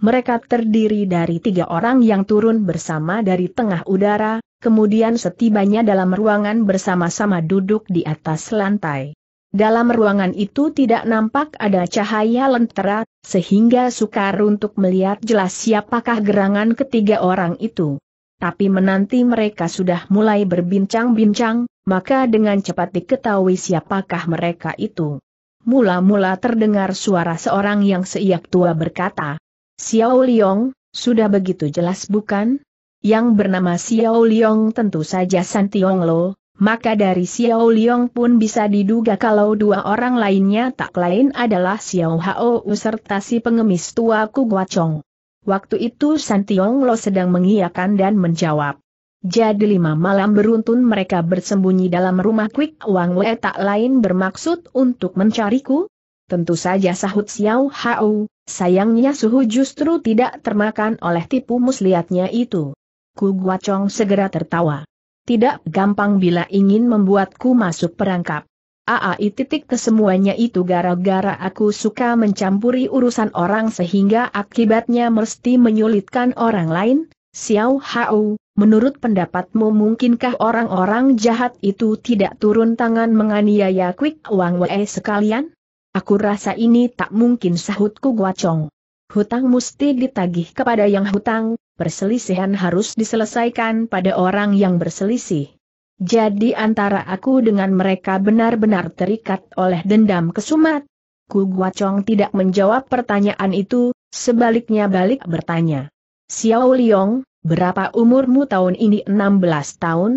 Mereka terdiri dari tiga orang yang turun bersama dari tengah udara, kemudian setibanya dalam ruangan bersama-sama duduk di atas lantai. Dalam ruangan itu tidak nampak ada cahaya lentera, sehingga sukar untuk melihat jelas siapakah gerangan ketiga orang itu. Tapi menanti mereka sudah mulai berbincang-bincang, maka dengan cepat diketahui siapakah mereka itu. Mula-mula terdengar suara seorang yang seiak tua berkata, Xiao Liong, sudah begitu jelas bukan? Yang bernama Xiao Liong tentu saja San Tiong Lo, maka dari Xiao Liong pun bisa diduga kalau dua orang lainnya tak lain adalah Xiao Hao serta si pengemis tua Ku Guacong. Waktu itu San Tiong Lo sedang mengiyakan dan menjawab. Jadi lima malam beruntun mereka bersembunyi dalam rumah Quick Wang Wei tak lain bermaksud untuk mencariku? Tentu saja sahut Xiao Hao, Sayangnya suhu justru tidak termakan oleh tipu muslihatnya itu. Ku Guacong segera tertawa. Tidak gampang bila ingin membuatku masuk perangkap. Aai titik kesemuanya itu gara-gara aku suka mencampuri urusan orang sehingga akibatnya mesti menyulitkan orang lain, Xiao Hao, menurut pendapatmu mungkinkah orang-orang jahat itu tidak turun tangan menganiaya Quick Wang Wei sekalian? Aku rasa ini tak mungkin sahutku Guacong. Hutang mesti ditagih kepada yang hutang, perselisihan harus diselesaikan pada orang yang berselisih. Jadi antara aku dengan mereka benar-benar terikat oleh dendam kesumat. Ku Guacong tidak menjawab pertanyaan itu, sebaliknya balik bertanya. Xiao Liong, berapa umurmu tahun ini 16 tahun?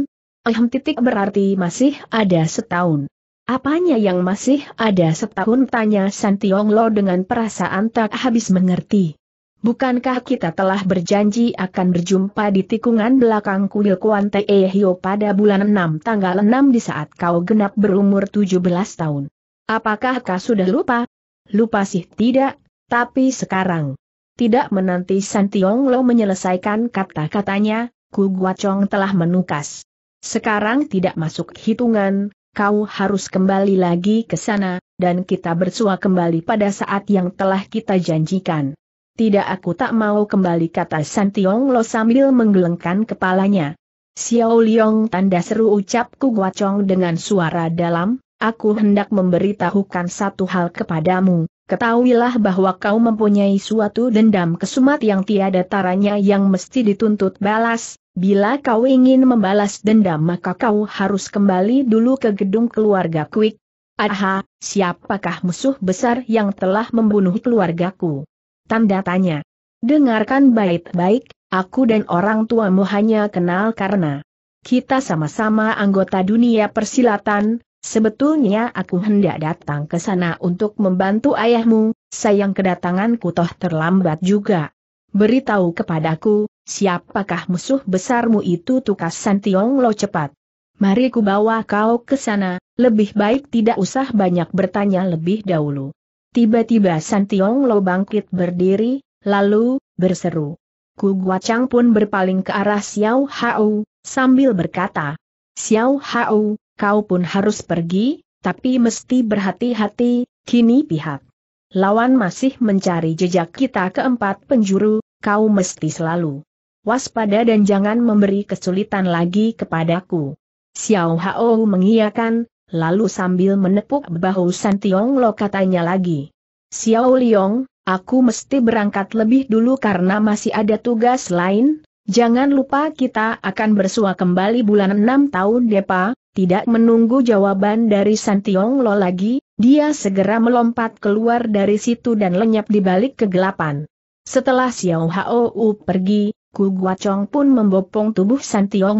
Ehm titik berarti masih ada setahun. Apanya yang masih ada setahun tanya Santiong Lo dengan perasaan tak habis mengerti. Bukankah kita telah berjanji akan berjumpa di tikungan belakang kuil Kuan Tee Hyo pada bulan 6 tanggal 6 di saat kau genap berumur 17 tahun? Apakah kau sudah lupa? Lupa sih tidak, tapi sekarang. Tidak menanti Santiong Lo menyelesaikan kata-katanya, Ku Guacong telah menukas. Sekarang tidak masuk hitungan, kau harus kembali lagi ke sana, dan kita bersua kembali pada saat yang telah kita janjikan. Tidak aku tak mau kembali kata San Tiong Lo sambil menggelengkan kepalanya. Xiao Liong tanda seru ucap Ku Guacong dengan suara dalam, aku hendak memberitahukan satu hal kepadamu, ketahuilah bahwa kau mempunyai suatu dendam kesumat yang tiada taranya yang mesti dituntut balas, Bila kau ingin membalas dendam maka kau harus kembali dulu ke gedung keluarga Quick. Aha, siapakah musuh besar yang telah membunuh keluargaku? Tanda tanya. Dengarkan baik-baik, aku dan orang tuamu hanya kenal karena kita sama-sama anggota dunia persilatan, Sebetulnya aku hendak datang ke sana untuk membantu ayahmu, sayang kedatanganku toh terlambat juga. Beritahu kepadaku, Siapakah musuh besarmu itu tukas Santiong Lo cepat? Mari ku bawa kau ke sana, lebih baik tidak usah banyak bertanya lebih dahulu. Tiba-tiba Santiong Lo bangkit berdiri, lalu, berseru. Ku Guacang pun berpaling ke arah Xiao Hao, sambil berkata, Xiao Hao, kau pun harus pergi, tapi mesti berhati-hati, kini pihak lawan masih mencari jejak kita keempat penjuru, kau mesti selalu waspada dan jangan memberi kesulitan lagi kepadaku. Xiao Hao mengiyakan, lalu sambil menepuk bahu San Tiong Lo katanya lagi. Xiao Liong, aku mesti berangkat lebih dulu karena masih ada tugas lain, jangan lupa kita akan bersua kembali bulan 6 tahun depa, tidak menunggu jawaban dari San Tiong Lo lagi, dia segera melompat keluar dari situ dan lenyap di balik kegelapan. Setelah Xiao Hao pergi, Ku Guacong pun membopong tubuh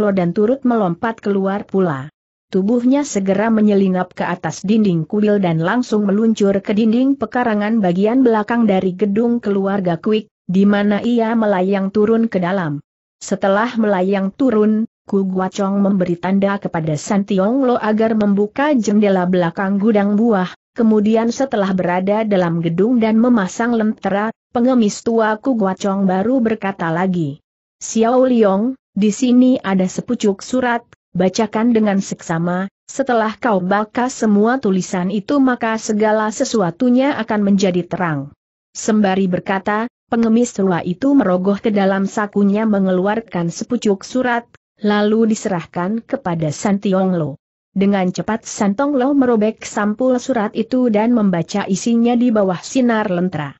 Lo dan turut melompat keluar pula. Tubuhnya segera menyelinap ke atas dinding kuil dan langsung meluncur ke dinding pekarangan bagian belakang dari gedung keluarga Kuik, di mana ia melayang turun ke dalam. Setelah melayang turun, Ku Guacong memberi tanda kepada Lo agar membuka jendela belakang gudang buah, Kemudian setelah berada dalam gedung dan memasang lentera, pengemis tua Ku Guacong baru berkata lagi. Xiao Liong, di sini ada sepucuk surat, bacakan dengan seksama, setelah kau baca semua tulisan itu maka segala sesuatunya akan menjadi terang. Sembari berkata, pengemis tua itu merogoh ke dalam sakunya mengeluarkan sepucuk surat, lalu diserahkan kepada San Tiong Lo. Dengan cepat San Tiong Lo merobek sampul surat itu dan membaca isinya di bawah sinar lentera.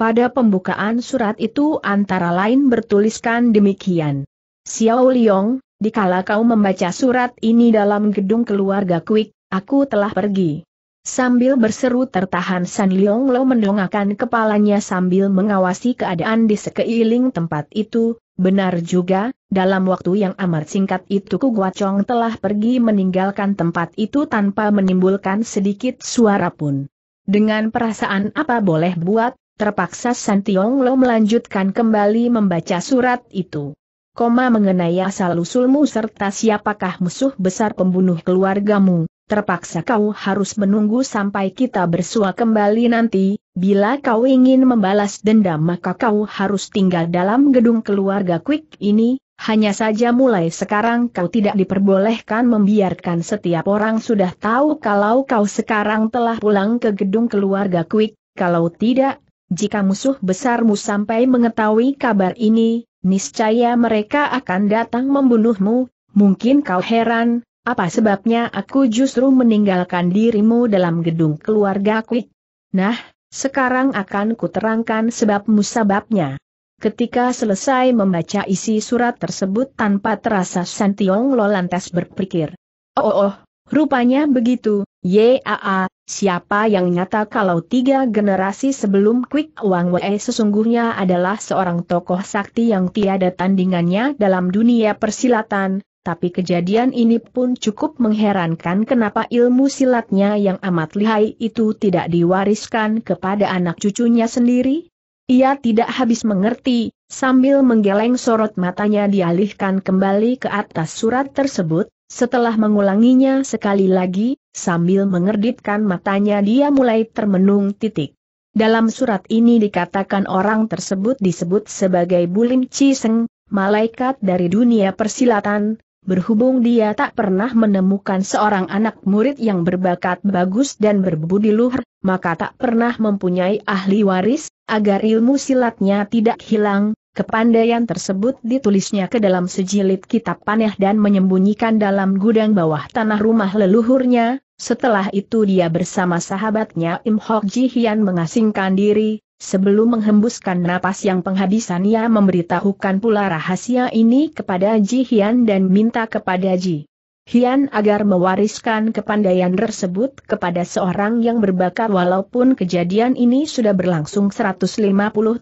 Pada pembukaan surat itu antara lain bertuliskan demikian. Xiao Liong, dikala kau membaca surat ini dalam gedung keluarga Kuik, aku telah pergi. Sambil berseru tertahan San Liong Lo mendongakkan kepalanya sambil mengawasi keadaan di sekeliling tempat itu, benar juga, dalam waktu yang amat singkat itu Ku Guacong telah pergi meninggalkan tempat itu tanpa menimbulkan sedikit suara pun. Dengan perasaan apa boleh buat, Terpaksa Santiong lo melanjutkan kembali membaca surat itu. Koma mengenai asal-usulmu serta siapakah musuh besar pembunuh keluargamu, terpaksa kau harus menunggu sampai kita bersua kembali nanti, bila kau ingin membalas dendam maka kau harus tinggal dalam gedung keluarga Quick ini, hanya saja mulai sekarang kau tidak diperbolehkan membiarkan setiap orang sudah tahu kalau kau sekarang telah pulang ke gedung keluarga Quick, kalau tidak, jika musuh besarmu sampai mengetahui kabar ini, niscaya mereka akan datang membunuhmu, mungkin kau heran, apa sebabnya aku justru meninggalkan dirimu dalam gedung keluarga Kwik? Nah, sekarang akan kuterangkan sebab musababnya. Ketika selesai membaca isi surat tersebut tanpa terasa Santiong Lo lantas berpikir. Oh, oh, oh rupanya begitu, yaa, Siapa yang nyata kalau tiga generasi sebelum Quick Wang Wei sesungguhnya adalah seorang tokoh sakti yang tiada tandingannya dalam dunia persilatan, tapi kejadian ini pun cukup mengherankan kenapa ilmu silatnya yang amat lihai itu tidak diwariskan kepada anak cucunya sendiri? Ia tidak habis mengerti, sambil menggeleng sorot matanya dialihkan kembali ke atas surat tersebut, setelah mengulanginya sekali lagi, sambil mengerdipkan matanya dia mulai termenung titik. Dalam surat ini dikatakan orang tersebut disebut sebagai Bulim Ciseng, malaikat dari dunia persilatan, berhubung dia tak pernah menemukan seorang anak murid yang berbakat bagus dan berbudi luhur, maka tak pernah mempunyai ahli waris, agar ilmu silatnya tidak hilang, Kepandaian tersebut ditulisnya ke dalam sejilid kitab panah dan menyembunyikan dalam gudang bawah tanah rumah leluhurnya, setelah itu dia bersama sahabatnya Im Hok Ji Hian mengasingkan diri, sebelum menghembuskan napas yang penghabisan ia memberitahukan pula rahasia ini kepada Ji Hian dan minta kepada Ji. Hian agar mewariskan kepandaian tersebut kepada seorang yang berbakat walaupun kejadian ini sudah berlangsung 150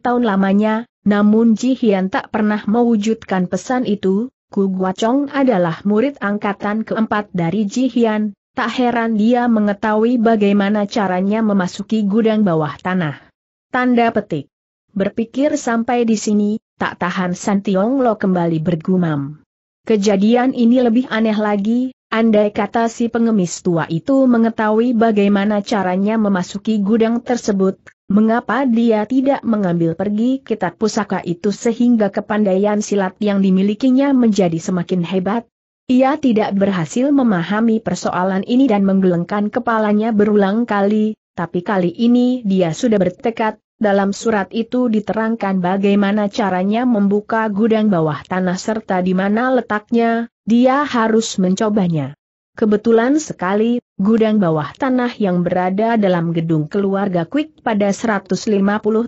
tahun lamanya, namun Ji Hian tak pernah mewujudkan pesan itu, Ku Guacong adalah murid angkatan keempat dari Ji Hian, tak heran dia mengetahui bagaimana caranya memasuki gudang bawah tanah. Tanda petik. Berpikir sampai di sini, tak tahan San Tiong Lo kembali bergumam. Kejadian ini lebih aneh lagi, andai kata si pengemis tua itu mengetahui bagaimana caranya memasuki gudang tersebut, Mengapa dia tidak mengambil pergi kitab pusaka itu sehingga kepandaian silat yang dimilikinya menjadi semakin hebat? Ia tidak berhasil memahami persoalan ini dan menggelengkan kepalanya berulang kali, tapi kali ini dia sudah bertekad, dalam surat itu diterangkan bagaimana caranya membuka gudang bawah tanah serta di mana letaknya, dia harus mencobanya. Kebetulan sekali, gudang bawah tanah yang berada dalam gedung keluarga Quick pada 150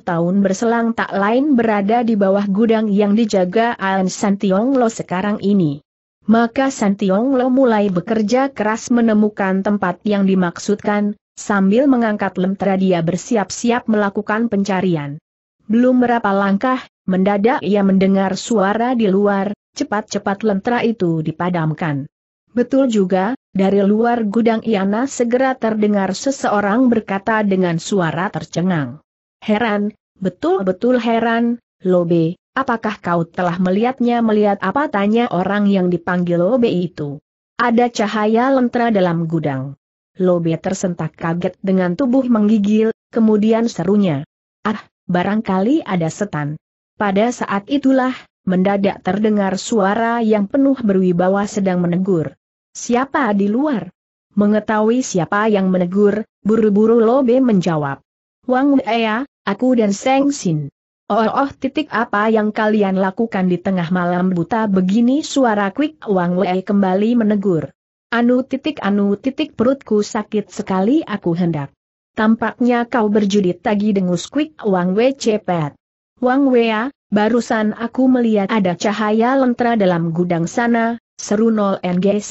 tahun berselang tak lain berada di bawah gudang yang dijaga Alan Santionglo sekarang ini. Maka Santionglo mulai bekerja keras menemukan tempat yang dimaksudkan, sambil mengangkat lentera dia bersiap-siap melakukan pencarian. Belum berapa langkah, mendadak ia mendengar suara di luar, cepat-cepat lentera itu dipadamkan. Betul juga, dari luar gudang Iana segera terdengar seseorang berkata dengan suara tercengang. Heran, betul-betul heran, Lobe, apakah kau telah melihatnya melihat apa tanya orang yang dipanggil Lobe itu? Ada cahaya lentera dalam gudang. Lobe tersentak kaget dengan tubuh menggigil, kemudian serunya. Ah, barangkali ada setan. Pada saat itulah, mendadak terdengar suara yang penuh berwibawa sedang menegur. Siapa di luar? Mengetahui siapa yang menegur, buru-buru Lobe menjawab. Wang Wea, aku dan Seng Sin. Oh, oh, titik apa yang kalian lakukan di tengah malam buta begini suara Quick Wang Wei kembali menegur. Anu titik anu titik perutku sakit sekali aku hendak. Tampaknya kau berjudi tagi dengus Quick Wang Wei cepet. Wang Wei, barusan aku melihat ada cahaya lentera dalam gudang sana, Seru Nol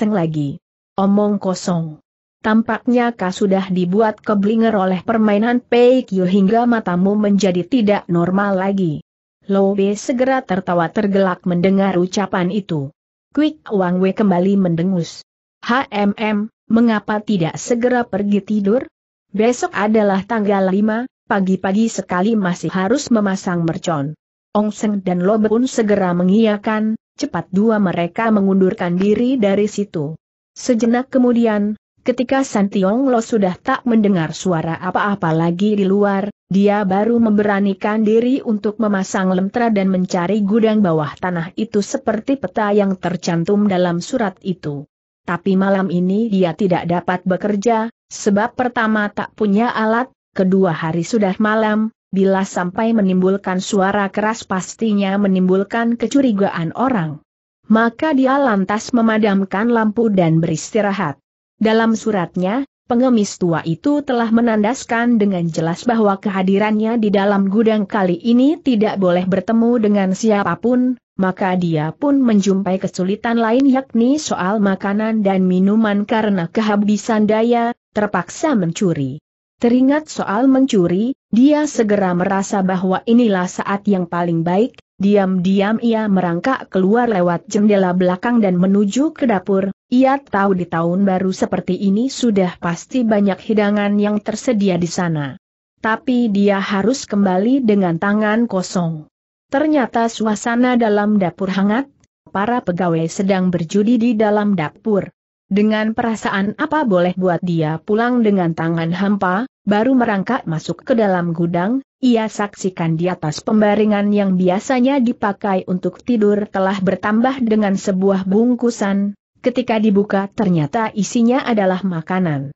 lagi. Omong kosong. Tampaknya kau sudah dibuat keblinger oleh permainan pei Peikyu hingga matamu menjadi tidak normal lagi. Lowe segera tertawa tergelak mendengar ucapan itu. Quick Wang Wei kembali mendengus. HMM, mengapa tidak segera pergi tidur? Besok adalah tanggal 5, pagi-pagi sekali masih harus memasang mercon. Ong Seng dan Lo pun segera mengiyakan, cepat dua mereka mengundurkan diri dari situ. Sejenak kemudian, ketika Santiong Lo sudah tak mendengar suara apa-apa lagi di luar, dia baru memberanikan diri untuk memasang lemtra dan mencari gudang bawah tanah itu seperti peta yang tercantum dalam surat itu. Tapi malam ini dia tidak dapat bekerja, sebab pertama tak punya alat, kedua hari sudah malam, bila sampai menimbulkan suara keras pastinya menimbulkan kecurigaan orang. Maka dia lantas memadamkan lampu dan beristirahat. Dalam suratnya, pengemis tua itu telah menandaskan dengan jelas bahwa kehadirannya di dalam gudang kali ini tidak boleh bertemu dengan siapapun, maka dia pun menjumpai kesulitan lain yakni soal makanan dan minuman karena kehabisan daya, terpaksa mencuri. Teringat soal mencuri, dia segera merasa bahwa inilah saat yang paling baik, diam-diam ia merangkak keluar lewat jendela belakang dan menuju ke dapur, ia tahu di tahun baru seperti ini sudah pasti banyak hidangan yang tersedia di sana. Tapi dia harus kembali dengan tangan kosong. Ternyata suasana dalam dapur hangat, para pegawai sedang berjudi di dalam dapur. Dengan perasaan apa boleh buat dia pulang dengan tangan hampa, baru merangkak masuk ke dalam gudang, ia saksikan di atas pembaringan yang biasanya dipakai untuk tidur telah bertambah dengan sebuah bungkusan, ketika dibuka ternyata isinya adalah makanan.